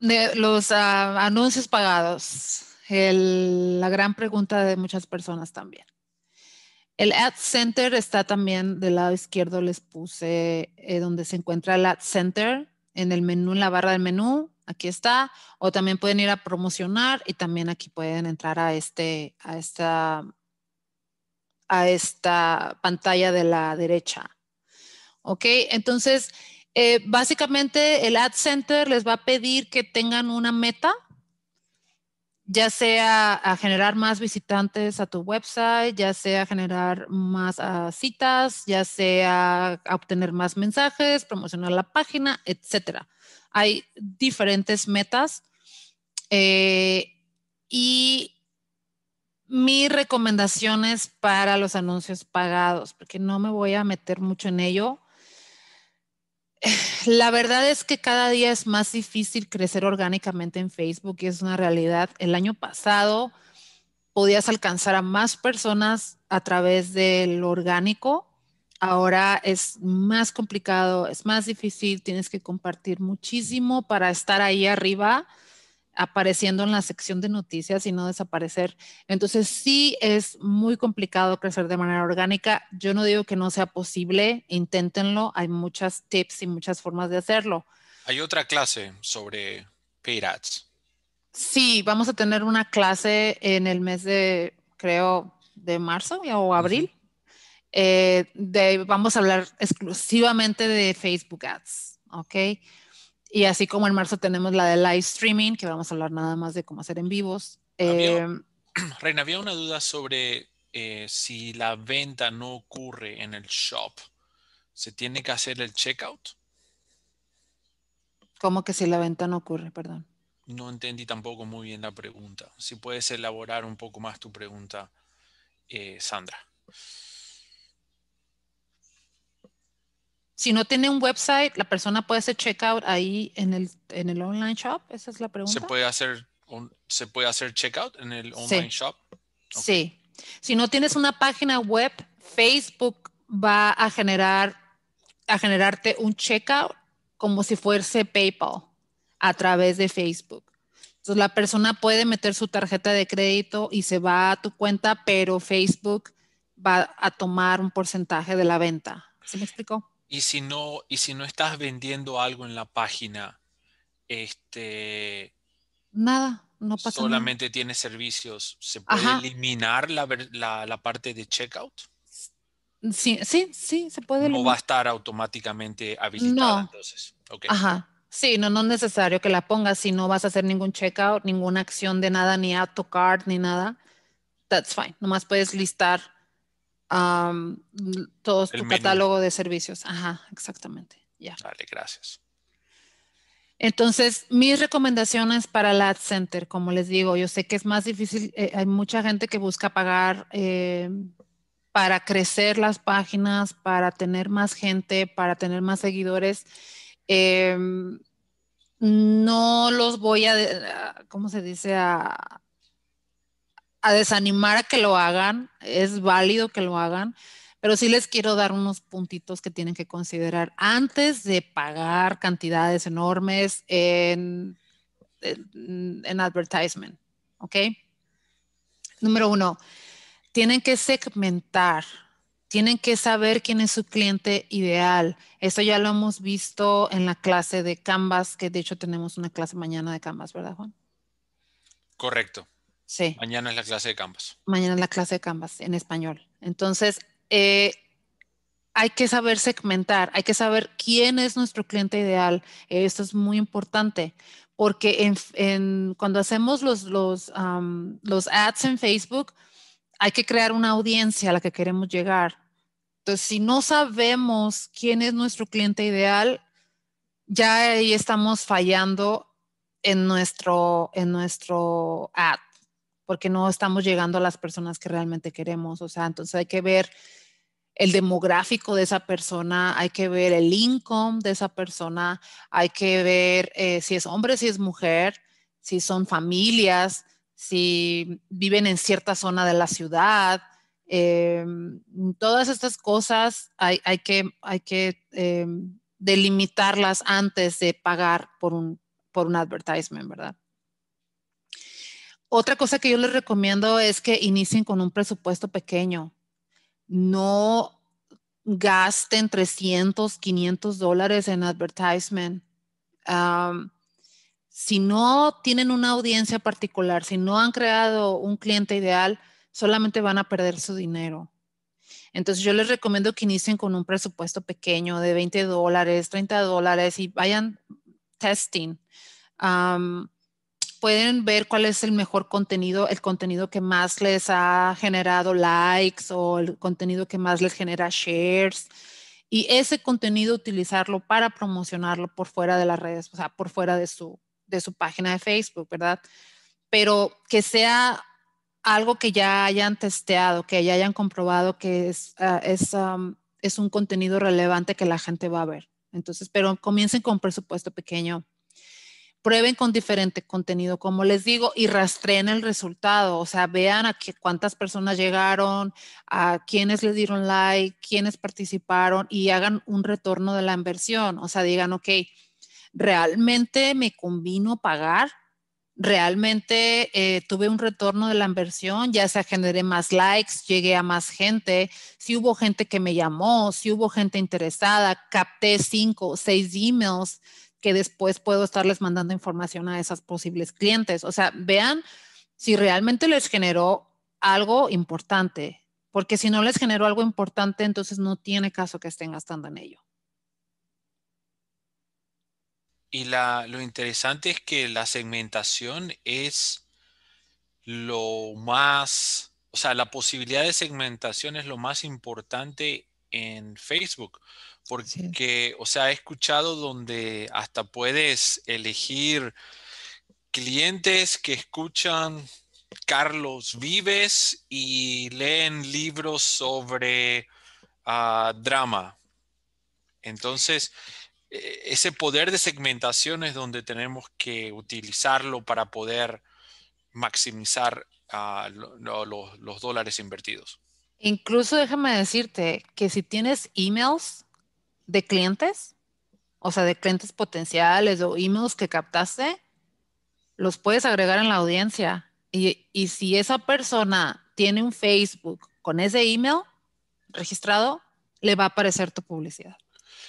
los ah, anuncios pagados, la gran pregunta de muchas personas también. El Ad Center está también del lado izquierdo, les puse eh, donde se encuentra el Ad Center en el menú, en la barra del menú, aquí está, o también pueden ir a promocionar y también aquí pueden entrar a este, a esta a esta pantalla de la derecha. ¿Ok? Entonces, eh, básicamente el Ad Center les va a pedir que tengan una meta, ya sea a generar más visitantes a tu website, ya sea generar más ah, citas, ya sea a obtener más mensajes, promocionar la página, etc. Hay diferentes metas. Eh, y mis recomendaciones para los anuncios pagados, porque no me voy a meter mucho en ello. La verdad es que cada día es más difícil crecer orgánicamente en Facebook y es una realidad. El año pasado podías alcanzar a más personas a través del orgánico. Ahora es más complicado, es más difícil, tienes que compartir muchísimo para estar ahí arriba apareciendo en la sección de noticias y no desaparecer. Entonces sí es muy complicado crecer de manera orgánica. Yo no digo que no sea posible, inténtenlo, hay muchas tips y muchas formas de hacerlo. Hay otra clase sobre paid ads. Sí, vamos a tener una clase en el mes de, creo, de marzo o abril. Eh, vamos a hablar exclusivamente de Facebook Ads, ¿ok? Y así como en marzo tenemos la de live streaming, que vamos a hablar nada más de cómo hacer en vivos. Em, Reina, había una duda sobre eh, si la venta no ocurre en el shop. ¿Se tiene que hacer el checkout? ¿Cómo que si la venta no ocurre? Perdón. No entendí tampoco muy bien la pregunta. Si puedes elaborar un poco más tu pregunta, eh, Sandra. Si no tiene un website, la persona puede hacer checkout ahí en el, en el online shop. Esa es la pregunta. ¿Se puede hacer, ¿se puede hacer checkout en el online shop? Sí. Si no tienes una página web, Facebook va a generar a generarte un checkout como si fuese PayPal a través de Facebook. Entonces la persona puede meter su tarjeta de crédito y se va a tu cuenta, pero Facebook va a tomar un porcentaje de la venta. ¿Se me explicó? Y si no, y si no estás vendiendo algo en la página, este nada, no pasa solamente tiene servicios, ¿se puede eliminar la, la, parte de checkout? Sí, sí, sí, se puede. No va a estar automáticamente habilitada entonces. Okay. Ajá. Sí, no, no es necesario que la pongas si no vas a hacer ningún checkout, ninguna acción de nada, ni add to cart, ni nada. That's fine. Nomás puedes listar todos todo tu catálogo de servicios. Ajá, exactamente. Ya. Vale, gracias. Entonces, mis recomendaciones para el Ad Center, como les digo, yo sé que es más difícil, eh, hay mucha gente que busca pagar eh, para crecer las páginas, para tener más gente, para tener más seguidores. Em, no los voy a, ¿cómo se dice? A, a desanimar a que lo hagan, es válido que lo hagan, pero sí les quiero dar unos puntitos que tienen que considerar antes de pagar cantidades enormes en, advertisement, ¿ok? Número uno, tienen que segmentar tienen que saber quién es su cliente ideal. Esto ya lo hemos visto en la clase de Canvas, que de hecho tenemos una clase mañana de Canvas, ¿verdad, Juan? Correcto. Sí. Mañana es la clase de Canvas. Mañana es la clase de Canvas en español. Entonces, eh, hay que saber segmentar, hay que saber quién es nuestro cliente ideal. esto es muy importante porque cuando hacemos los, los, los ads en Facebook, hay que crear una audiencia a la que queremos llegar. Entonces, si no sabemos quién es nuestro cliente ideal, ya ahí estamos fallando en nuestro, en nuestro ad porque no estamos llegando a las personas que realmente queremos. O sea, entonces hay que ver el demográfico de esa persona, hay que ver el income de esa persona, hay que ver eh, si es hombre, si es mujer, si son familias, si viven en cierta zona de la ciudad. Eh, todas estas cosas hay, que, eh, delimitarlas antes de pagar por un, por un advertisement, ¿verdad? Otra cosa que yo les recomiendo es que inicien con un presupuesto pequeño. No gasten 300, 500 dólares en advertisement. si no tienen una audiencia particular, si no han creado un cliente ideal, solamente van a perder su dinero. Entonces yo les recomiendo que inicien con un presupuesto pequeño de 20 dólares, 30 dólares y vayan testing pueden ver cuál es el mejor contenido, el contenido que más les ha generado likes o el contenido que más les genera shares y ese contenido utilizarlo para promocionarlo por fuera de las redes, o sea, por fuera de su, de su página de Facebook, ¿verdad? Pero que sea algo que ya hayan testeado, que ya hayan comprobado que es, ah, es un contenido relevante que la gente va a ver. Entonces, pero comiencen con presupuesto pequeño prueben con diferente contenido, como les digo, y rastreen el resultado, o sea, vean a qué, cuántas personas llegaron, a quiénes les dieron like, quiénes participaron y hagan un retorno de la inversión, o sea, digan, ok, ¿realmente me convino pagar? ¿Realmente eh, tuve un retorno de la inversión? Ya sea generé más likes, llegué a más gente, si hubo gente que me llamó, si hubo gente interesada, capté cinco, seis emails, que después puedo estarles mandando información a esas posibles clientes. O sea, vean si realmente les generó algo importante, porque si no les generó algo importante, entonces no tiene caso que estén gastando en ello. Y la, lo interesante es que la segmentación es lo más, o sea, la posibilidad de segmentación es lo más importante en Facebook, porque, o sea, he escuchado donde hasta puedes elegir clientes que escuchan Carlos Vives y leen libros sobre ah, drama. Entonces, eh, ese poder de segmentación es donde tenemos que utilizarlo para poder maximizar ah, los dólares invertidos. Incluso déjame decirte que si tienes emails, de clientes, o sea, de clientes potenciales o emails que captaste, los puedes agregar en la audiencia. Y, y si esa persona tiene un Facebook con ese email registrado, le va a aparecer tu publicidad.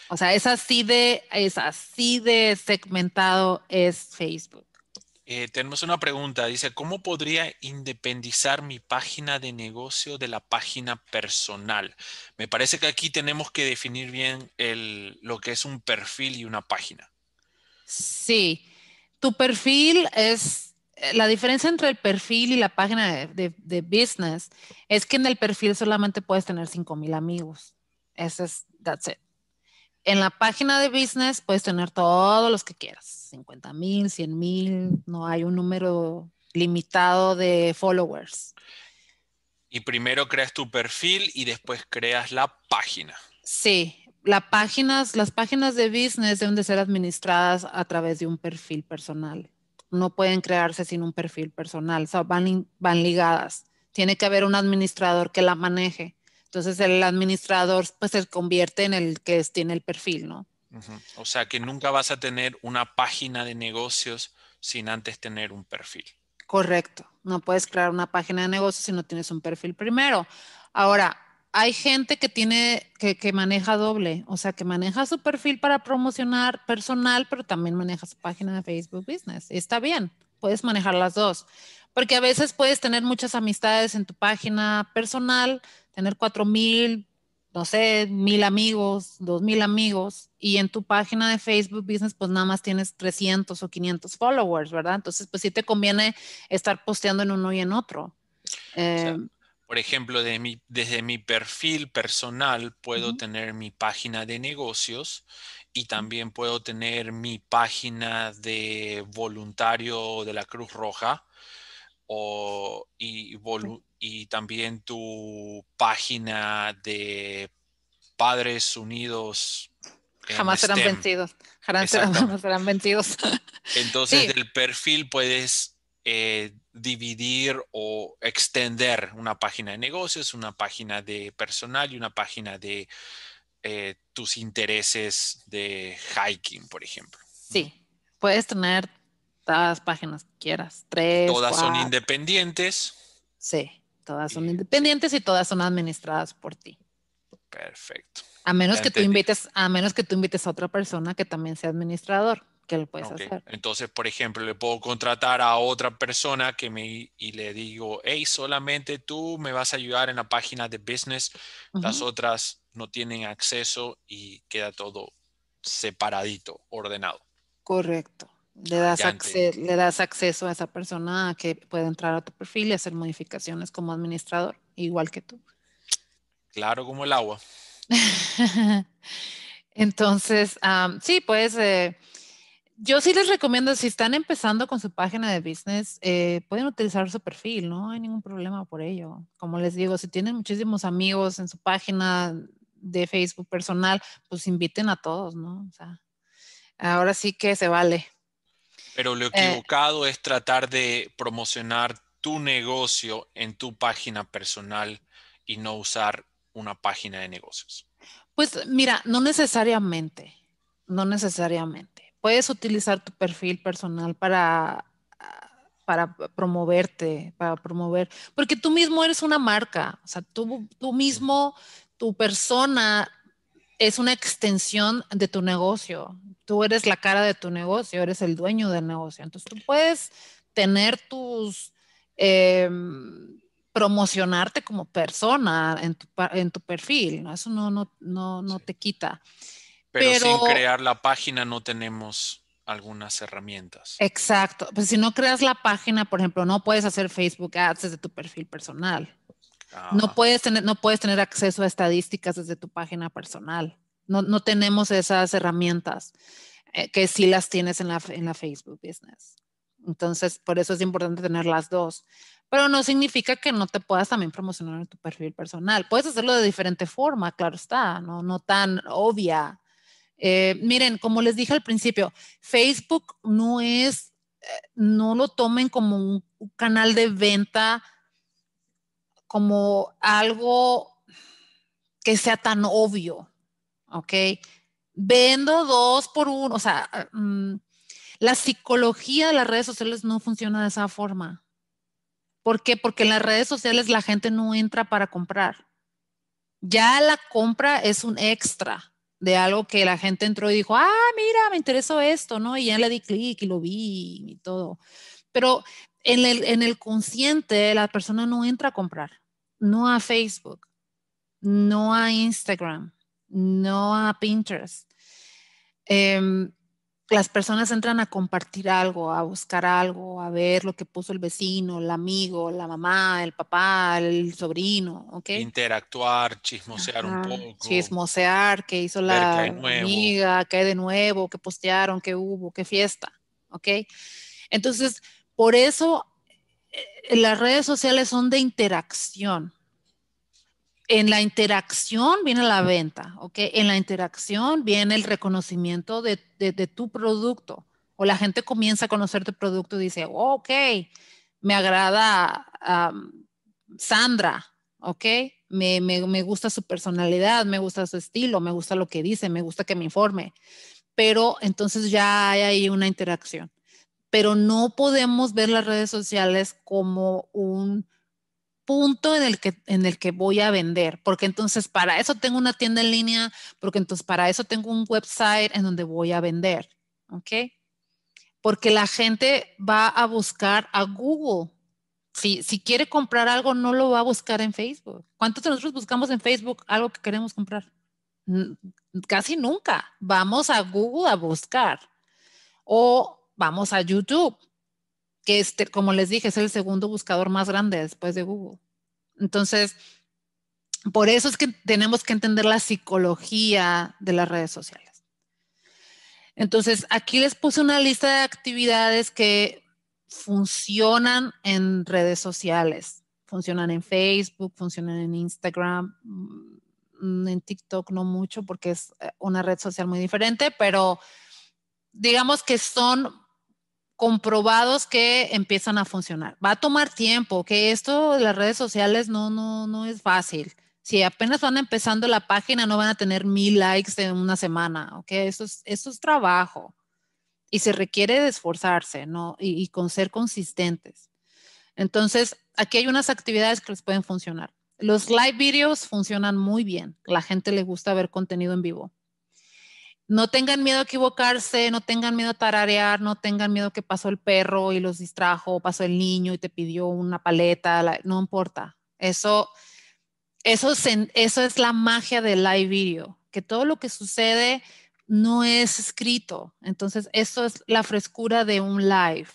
O sea, es así de, es así de segmentado es Facebook. Eh, tenemos una pregunta, dice, ¿cómo podría independizar mi página de negocio de la página personal? Me parece que aquí tenemos que definir bien lo que es un perfil y una página. Sí, tu perfil es, eh, la diferencia entre el perfil y la página de, business es que en el perfil solamente puedes tener mil amigos. Ese es, that's it. En la página de business puedes tener todos los que quieras, 50 mil, 100 mil, no hay un número limitado de followers. Y primero creas tu perfil y después creas la página. Sí, las páginas, las páginas de business deben de ser administradas a través de un perfil personal. No pueden crearse sin un perfil personal, o van, van ligadas. Tiene que haber un administrador que la maneje. Entonces el administrador pues se convierte en el que tiene el perfil, ¿no? O sea que nunca vas a tener una página de negocios sin antes tener un perfil. Correcto. No puedes crear una página de negocios si no tienes un perfil primero. Ahora, hay gente que tiene, que, que maneja doble, o sea, que maneja su perfil para promocionar personal, pero también maneja su página de Facebook Business. Está bien, puedes manejar las dos porque a veces puedes tener muchas amistades en tu página personal, tener cuatro mil, no sé, mil amigos, dos mil amigos, y en tu página de Facebook Business, pues nada más tienes 300 o 500 followers, ¿verdad? Entonces, pues sí te conviene estar posteando en uno y en otro. Eh, por ejemplo, desde mi perfil personal puedo tener mi página de negocios y también puedo tener mi página de voluntario de la Cruz Roja o, y, y también tu página de Padres Unidos. Jamás serán vencidos. Jamás serán vencidos. Entonces, del perfil puedes eh, dividir o extender una página de negocios, una página de personal y una página de eh, tus intereses de hiking, por ejemplo. Sí, puedes tener páginas quieras. Todas son independientes. Sí, todas son independientes y todas son administradas por ti. Perfecto. A menos que tú invites, a menos que tú invites a otra persona que también sea administrador, que lo puedes Entonces, por ejemplo, le puedo contratar a otra persona que me y le digo, hey, solamente tú me vas a ayudar en la página de business. Las otras no tienen acceso y queda todo separadito, ordenado. Correcto. Le das, ah, le das acceso a esa persona que puede entrar a tu perfil y hacer modificaciones como administrador, igual que tú. Claro como el agua. Entonces, sí, pues eh, yo sí les recomiendo, si están empezando con su página de business, eh, pueden utilizar su perfil, no hay ningún problema por ello. Como les digo, si tienen muchísimos amigos en su página de Facebook personal, pues inviten a todos, ¿no? O sea, ahora sí que se vale. Pero lo eh, equivocado es tratar de promocionar tu negocio en tu página personal y no usar una página de negocios. Pues mira, no necesariamente, no necesariamente. Puedes utilizar tu perfil personal para para promoverte, para promover, porque tú mismo eres una marca, o sea, tú, tú mismo, tu persona es una extensión de tu negocio. Tú eres la cara de tu negocio, eres el dueño del negocio. Entonces tú puedes tener tus, em, promocionarte como persona en tu, en tu perfil, eso no, no, no, no te quita. Pero, sin crear la página no tenemos algunas herramientas. Exacto, pues si no creas la página, por ejemplo, no puedes hacer Facebook Ads desde tu perfil personal. No, ah. puedes tener, no puedes tener acceso a estadísticas desde tu página personal. No, tenemos esas herramientas eh, que sí las tienes en la, Facebook Business. Entonces, por eso es importante tener las dos. Pero no significa que no te puedas también promocionar en tu perfil personal. Puedes hacerlo de diferente forma, claro está, no, no tan obvia. Eh, miren, como les dije al principio, Facebook no es, eh, no lo tomen como un canal de venta como algo que sea tan obvio, ¿ok? Vendo dos por uno, o sea, mm, la psicología de las redes sociales no funciona de esa forma. ¿Por qué? Porque en las redes sociales la gente no entra para comprar. Ya la compra es un extra de algo que la gente entró y dijo, ah, mira, me interesó esto, ¿no? Y ya le di clic y lo vi y todo. Pero en el, consciente la persona no entra a comprar, no a Facebook, no a Instagram, no a Pinterest. Em, las personas entran a compartir algo, a buscar algo, a ver lo que puso el vecino, el amigo, la mamá, el papá, el sobrino, ¿ok? Interactuar, chismosear un poco. Chismosear, qué hizo la amiga, qué hay de nuevo, qué postearon, qué hubo, qué fiesta, ¿ok? Entonces, por eso eh, las redes sociales son de interacción. En la interacción viene la venta, ¿ok? En la interacción viene el reconocimiento de, tu producto. O la gente comienza a conocer tu producto y dice, oh, ok, me agrada Sandra, ¿ok? Me, me, gusta su personalidad, me gusta su estilo, me gusta lo que dice, me gusta que me informe. Pero entonces ya hay ahí una interacción pero no podemos ver las redes sociales como un punto en el que en el que voy a vender, porque entonces para eso tengo una tienda en línea, porque entonces para eso tengo un website en donde voy a vender, ¿ok? Porque la gente va a buscar a Google. Si, si quiere comprar algo, no lo va a buscar en Facebook. ¿Cuántos de nosotros buscamos en Facebook algo que queremos comprar? Casi nunca. Vamos a Google a buscar. O vamos a YouTube, que este, como les dije, es el segundo buscador más grande después de Google. Entonces, por eso es que tenemos que entender la psicología de las redes sociales. Entonces, aquí les puse una lista de actividades que funcionan en redes sociales. Funcionan en Facebook, funcionan en Instagram, mm, en TikTok no mucho porque es eh, una red social muy diferente, pero digamos que son comprobados que empiezan a funcionar. Va a tomar tiempo, que esto de las redes sociales no, no, no es fácil. Si apenas van empezando la página, no van a tener mil likes en una semana, ¿ok? Eso es, es trabajo y se requiere de esforzarse, ¿no? Y, y con ser consistentes. Entonces, aquí hay unas actividades que les pueden funcionar. Los live videos funcionan muy bien. La gente le gusta ver contenido en vivo no tengan miedo a equivocarse, no tengan miedo a tararear, no tengan miedo que pasó el perro y los distrajo, pasó el niño y te pidió una paleta, no importa. Eso, eso, eso es la magia del live video, que todo lo que sucede no es escrito. Entonces, eso es la frescura de un live.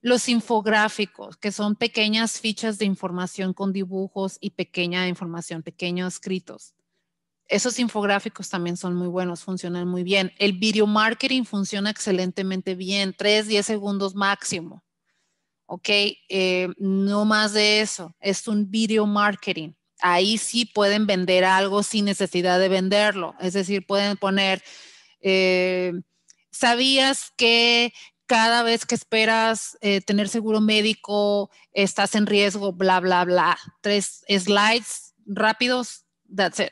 Los infográficos, que son pequeñas fichas de información con dibujos y pequeña información, pequeños escritos esos infográficos también son muy buenos, funcionan muy bien. El video marketing funciona excelentemente bien, 3, 10 segundos máximo. ¿Ok? Eh, no más de eso, es un video marketing. Ahí sí pueden vender algo sin necesidad de venderlo. Es decir, pueden poner, eh, ¿sabías que cada vez que esperas eh, tener seguro médico estás en riesgo? Bla, bla, bla. Tres slides rápidos, that's it.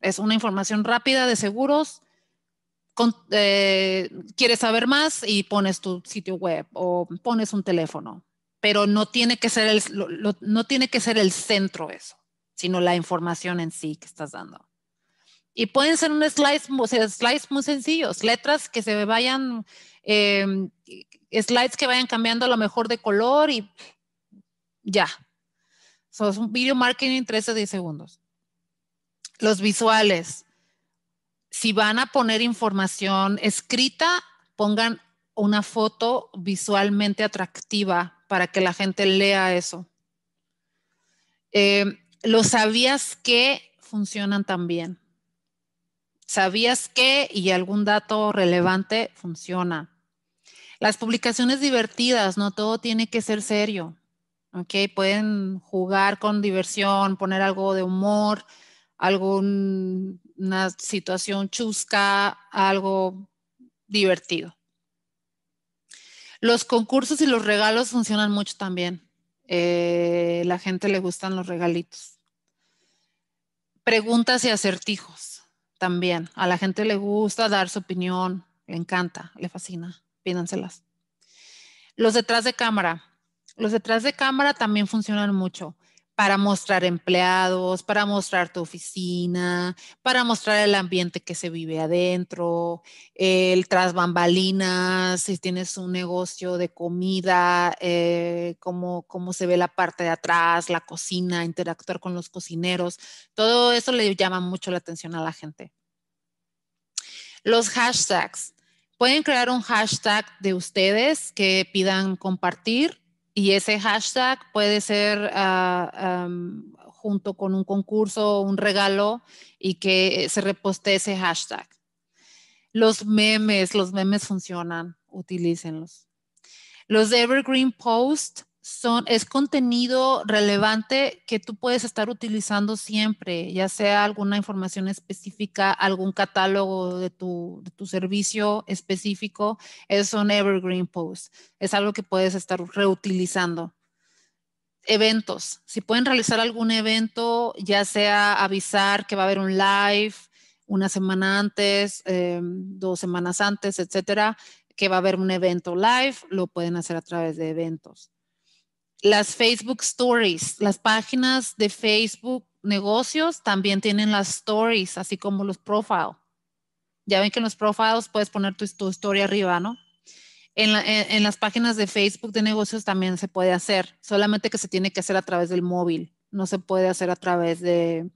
Es una información rápida de seguros. Eh, quieres saber más y pones tu sitio web o pones un teléfono, pero no tiene que ser el, no tiene que ser el centro eso, sino la información en sí que estás dando. Y pueden ser un slides, slides muy sencillos, letras que se vayan, em, slides que vayan cambiando a lo mejor de color y ya. es un video marketing 13 10 segundos los visuales. Si van a poner información escrita, pongan una foto visualmente atractiva para que la gente lea eso. Eh, los sabías que funcionan también. Sabías que y algún dato relevante funciona. Las publicaciones divertidas, no todo tiene que ser serio. ¿ok? Pueden jugar con diversión, poner algo de humor, alguna situación chusca, algo divertido. Los concursos y los regalos funcionan mucho también. Eh, la gente le gustan los regalitos. Preguntas y acertijos también. A la gente le gusta dar su opinión, le encanta, le fascina. Pídanselas. Los detrás de cámara. Los detrás de cámara también funcionan mucho para mostrar empleados, para mostrar tu oficina, para mostrar el ambiente que se vive adentro, el tras bambalinas, si tienes un negocio de comida, eh, cómo, cómo se ve la parte de atrás, la cocina, interactuar con los cocineros, todo eso le llama mucho la atención a la gente. Los hashtags. Pueden crear un hashtag de ustedes que pidan compartir y ese hashtag puede ser ah, junto con un concurso, un regalo y que se reposte ese hashtag. Los memes, los memes funcionan, utilícenlos. Los Evergreen Post es contenido relevante que tú puedes estar utilizando siempre, ya sea alguna información específica, algún catálogo de tu, servicio específico. Es un evergreen post. Es algo que puedes estar reutilizando. Eventos. Si pueden realizar algún evento, ya sea avisar que va a haber un live una semana antes, eh, dos semanas antes, etcétera, que va a haber un evento live, lo pueden hacer a través de eventos las Facebook Stories, las páginas de Facebook negocios también tienen las stories, así como los profiles. Ya ven que en los profiles puedes poner tu, historia arriba, ¿no? En, en, las páginas de Facebook de negocios también se puede hacer, solamente que se tiene que hacer a través del móvil, no se puede hacer a través de,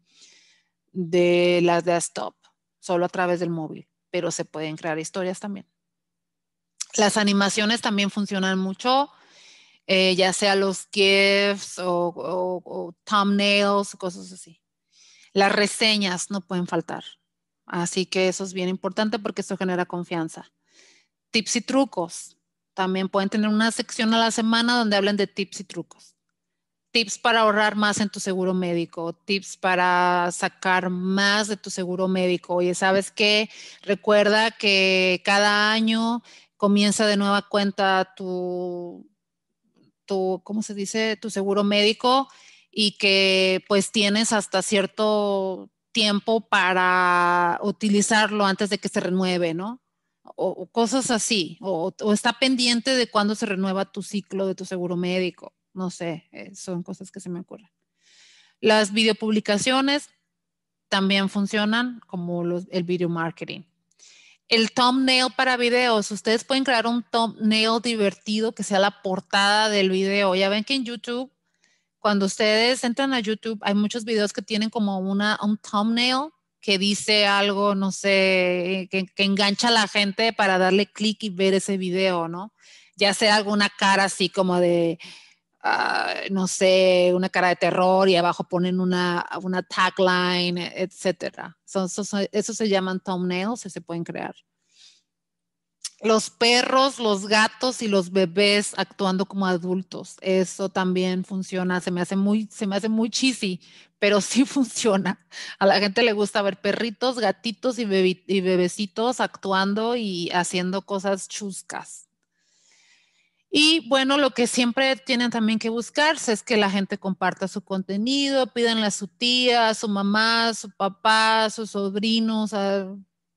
de las desktop, solo a través del móvil, pero se pueden crear historias también. Las animaciones también funcionan mucho. Eh, ya sea los GIFs o, o thumbnails, cosas así. Las reseñas no pueden faltar. Así que eso es bien importante porque eso genera confianza. Tips y trucos. También pueden tener una sección a la semana donde hablen de tips y trucos. Tips para ahorrar más en tu seguro médico, tips para sacar más de tu seguro médico. Oye, ¿sabes qué? Recuerda que cada año comienza de nueva cuenta tu tu, ¿cómo se dice? Tu seguro médico y que pues tienes hasta cierto tiempo para utilizarlo antes de que se renueve, ¿no? O, cosas así, o, está pendiente de cuándo se renueva tu ciclo de tu seguro médico, no sé, eh, son cosas que se me ocurren. Las videopublicaciones también funcionan como los, el video marketing. El thumbnail para videos. Ustedes pueden crear un thumbnail divertido que sea la portada del video. Ya ven que en YouTube, cuando ustedes entran a YouTube, hay muchos videos que tienen como una, un thumbnail que dice algo, no sé, que, que engancha a la gente para darle clic y ver ese video, ¿no? Ya sea alguna cara así como de, Ah, no sé, una cara de terror y abajo ponen una, una tagline, e, etc. eso se llaman thumbnails y se pueden crear. Los perros, los gatos y los bebés actuando como adultos. Eso también funciona. Se me hace muy, se me hace muy cheesy, pero sí funciona. A la gente le gusta ver perritos, gatitos y, y bebecitos actuando y haciendo cosas chuscas. Y bueno, lo que siempre tienen también que buscarse es que la gente comparta su contenido, pídanle a su tía, a su mamá, a su papá, a sus sobrinos, a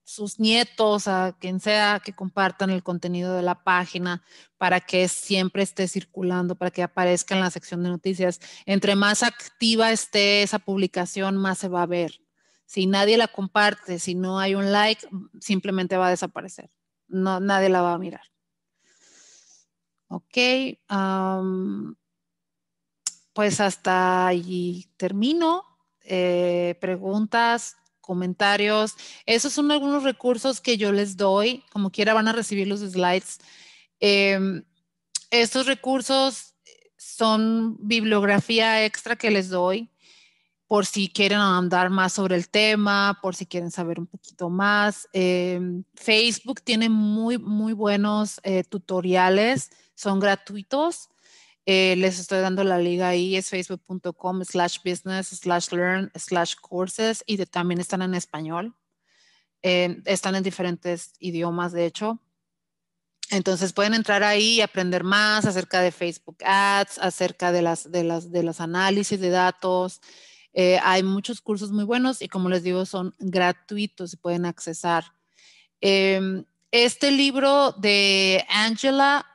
sus nietos, a quien sea, que compartan el contenido de la página para que siempre esté circulando, para que aparezca en la sección de noticias. Entre más activa esté esa publicación, más se va a ver. Si nadie la comparte, si no hay un like, simplemente va a desaparecer. No, nadie la va a mirar. Ok, pues hasta allí termino. Eh, preguntas, comentarios. Esos son algunos recursos que yo les doy. Como quiera van a recibir los slides. Em, estos recursos son bibliografía extra que les doy por si quieren andar más sobre el tema, por si quieren saber un poquito más. Em, facebook tiene muy, muy buenos eh, tutoriales, son gratuitos. Eh, les estoy dando la liga ahí, es facebook.com slash business slash learn slash courses y también están en español. Em, están en diferentes idiomas, de hecho. Entonces pueden entrar ahí y aprender más acerca de Facebook Ads, acerca de las, de las, de los análisis de datos. Eh, hay muchos cursos muy buenos y como les digo, son gratuitos y pueden accesar. Em, este libro de Angela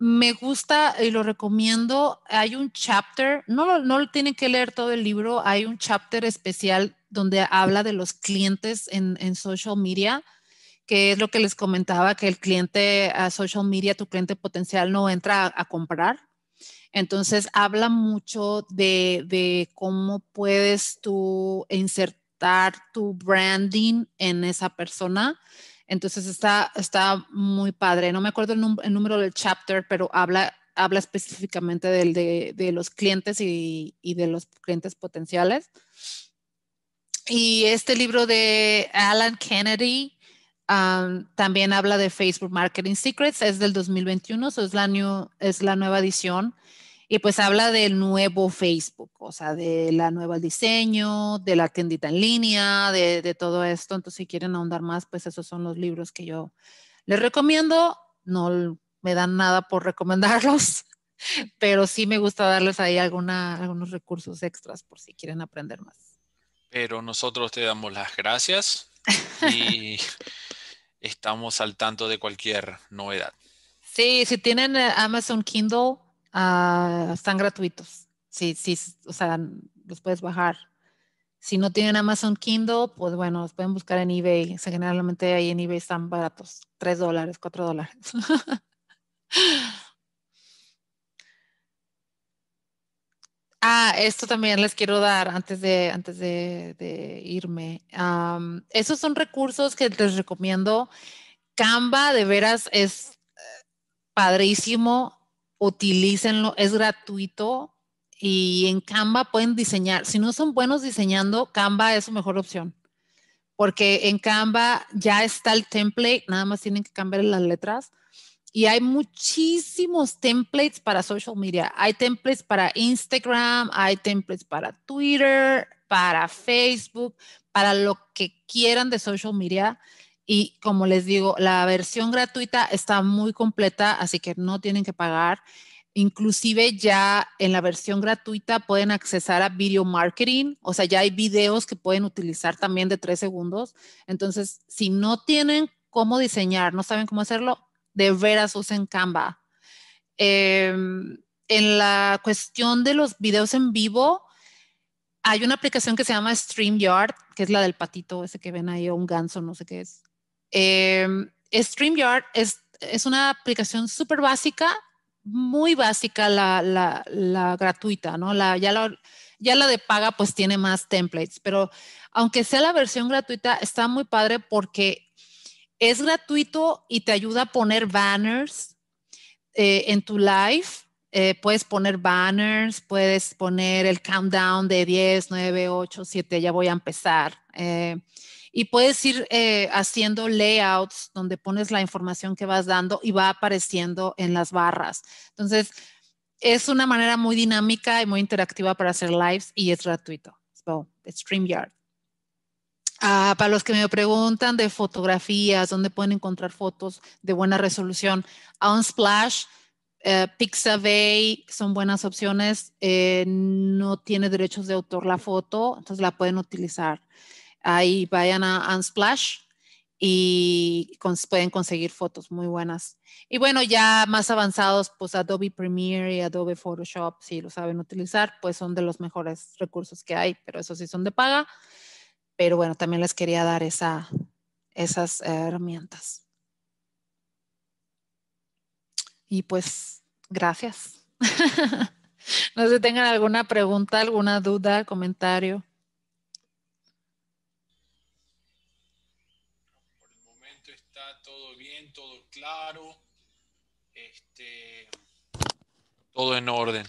me gusta y lo recomiendo. Hay un chapter, no, lo tienen que leer todo el libro, hay un chapter especial donde habla de los clientes en, social media que es lo que les comentaba, que el cliente a social media, tu cliente potencial no entra a comprar, entonces, habla mucho de, cómo puedes tú insertar tu branding en esa persona. Entonces, está, muy padre. No me acuerdo el, número del chapter, pero habla habla específicamente de, los clientes y, y, de los clientes potenciales. Y este libro de Alan Kennedy también habla de Facebook Marketing Secrets, es del 2021, so es, la new, es la nueva edición. Y pues habla del nuevo Facebook, o sea, de la nueva diseño, de la tiendita en línea, de, de todo esto. Entonces, si quieren ahondar más, pues esos son los libros que yo les recomiendo. No me dan nada por recomendarlos, pero sí me gusta darles ahí alguna, algunos recursos extras por si quieren aprender más. Pero nosotros te damos las gracias y estamos al tanto de cualquier novedad. Sí, si tienen eh, Amazon Kindle, ah, están gratuitos. Sí, sí, o sea, los puedes bajar. Si no tienen Amazon Kindle, pues bueno, los pueden buscar en eBay. sea, generalmente ahí en eBay están baratos, tres dólares, cuatro dólares. Ah, esto también les quiero dar antes de, antes de, irme. esos son recursos que les recomiendo. Canva de veras es padrísimo. Utilícenlo, es gratuito y en Canva pueden diseñar. Si no son buenos diseñando, Canva es su mejor opción. Porque en Canva ya está el template, nada más tienen que cambiar las letras y hay muchísimos templates para social media. Hay templates para Instagram, hay templates para Twitter, para Facebook, para lo que quieran de social media. Y como les digo, la versión gratuita está muy completa, así que no tienen que pagar. Inclusive ya en la versión gratuita pueden accesar a video marketing, o sea, ya hay videos que pueden utilizar también de tres segundos. Entonces, si no tienen cómo diseñar, no saben cómo hacerlo, de veras usen Canva. Em, en la cuestión de los videos en vivo, hay una aplicación que se llama StreamYard, que es la del patito ese que ven ahí, o un ganso, no sé qué es. Em, StreamYard es, una aplicación súper básica, muy básica, la, la gratuita, ¿no? La, ya, la, ya la de paga pues tiene más templates, pero aunque sea la versión gratuita, está muy padre porque es gratuito y te ayuda a poner banners eh, en tu live. Eh, puedes poner banners, puedes poner el countdown de 10, 9, 8, 7, ya voy a empezar. Eh, y puedes ir haciendo layouts donde pones la información que vas dando y va apareciendo en las barras. Entonces, es una manera muy dinámica y muy interactiva para hacer lives y es gratuito. So, StreamYard. Ah, para los que me preguntan de fotografías, dónde pueden encontrar fotos de buena resolución, Unsplash, eh, Pixabay son buenas opciones. Eh, no tiene derechos de autor la foto, entonces la pueden utilizar. Ahí vayan a Unsplash y pueden conseguir fotos muy buenas. Y bueno, ya más avanzados, pues Adobe Premiere y Adobe Photoshop, si lo saben utilizar, pues son de los mejores recursos que hay, pero eso sí son de paga. Pero bueno, también les quería dar esas herramientas. Y pues, gracias. no sé si tengan alguna pregunta, alguna duda, comentario. Por el momento está todo bien, todo claro. Este, todo en orden.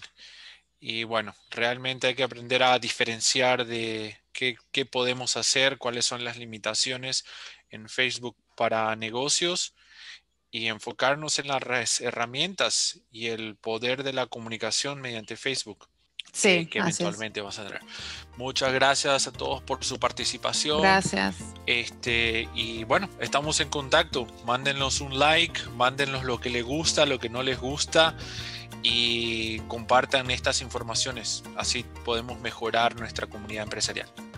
Y bueno, realmente hay que aprender a diferenciar de, qué, podemos hacer, cuáles son las limitaciones en Facebook para negocios y enfocarnos en las herramientas y el poder de la comunicación mediante Facebook. Sí, que eventualmente vas a tener. Muchas gracias a todos por su participación. Gracias. Este, y bueno, estamos en contacto. Mándenos un like, mándenos lo que les gusta, lo que no les gusta y compartan estas informaciones. Así podemos mejorar nuestra comunidad empresarial.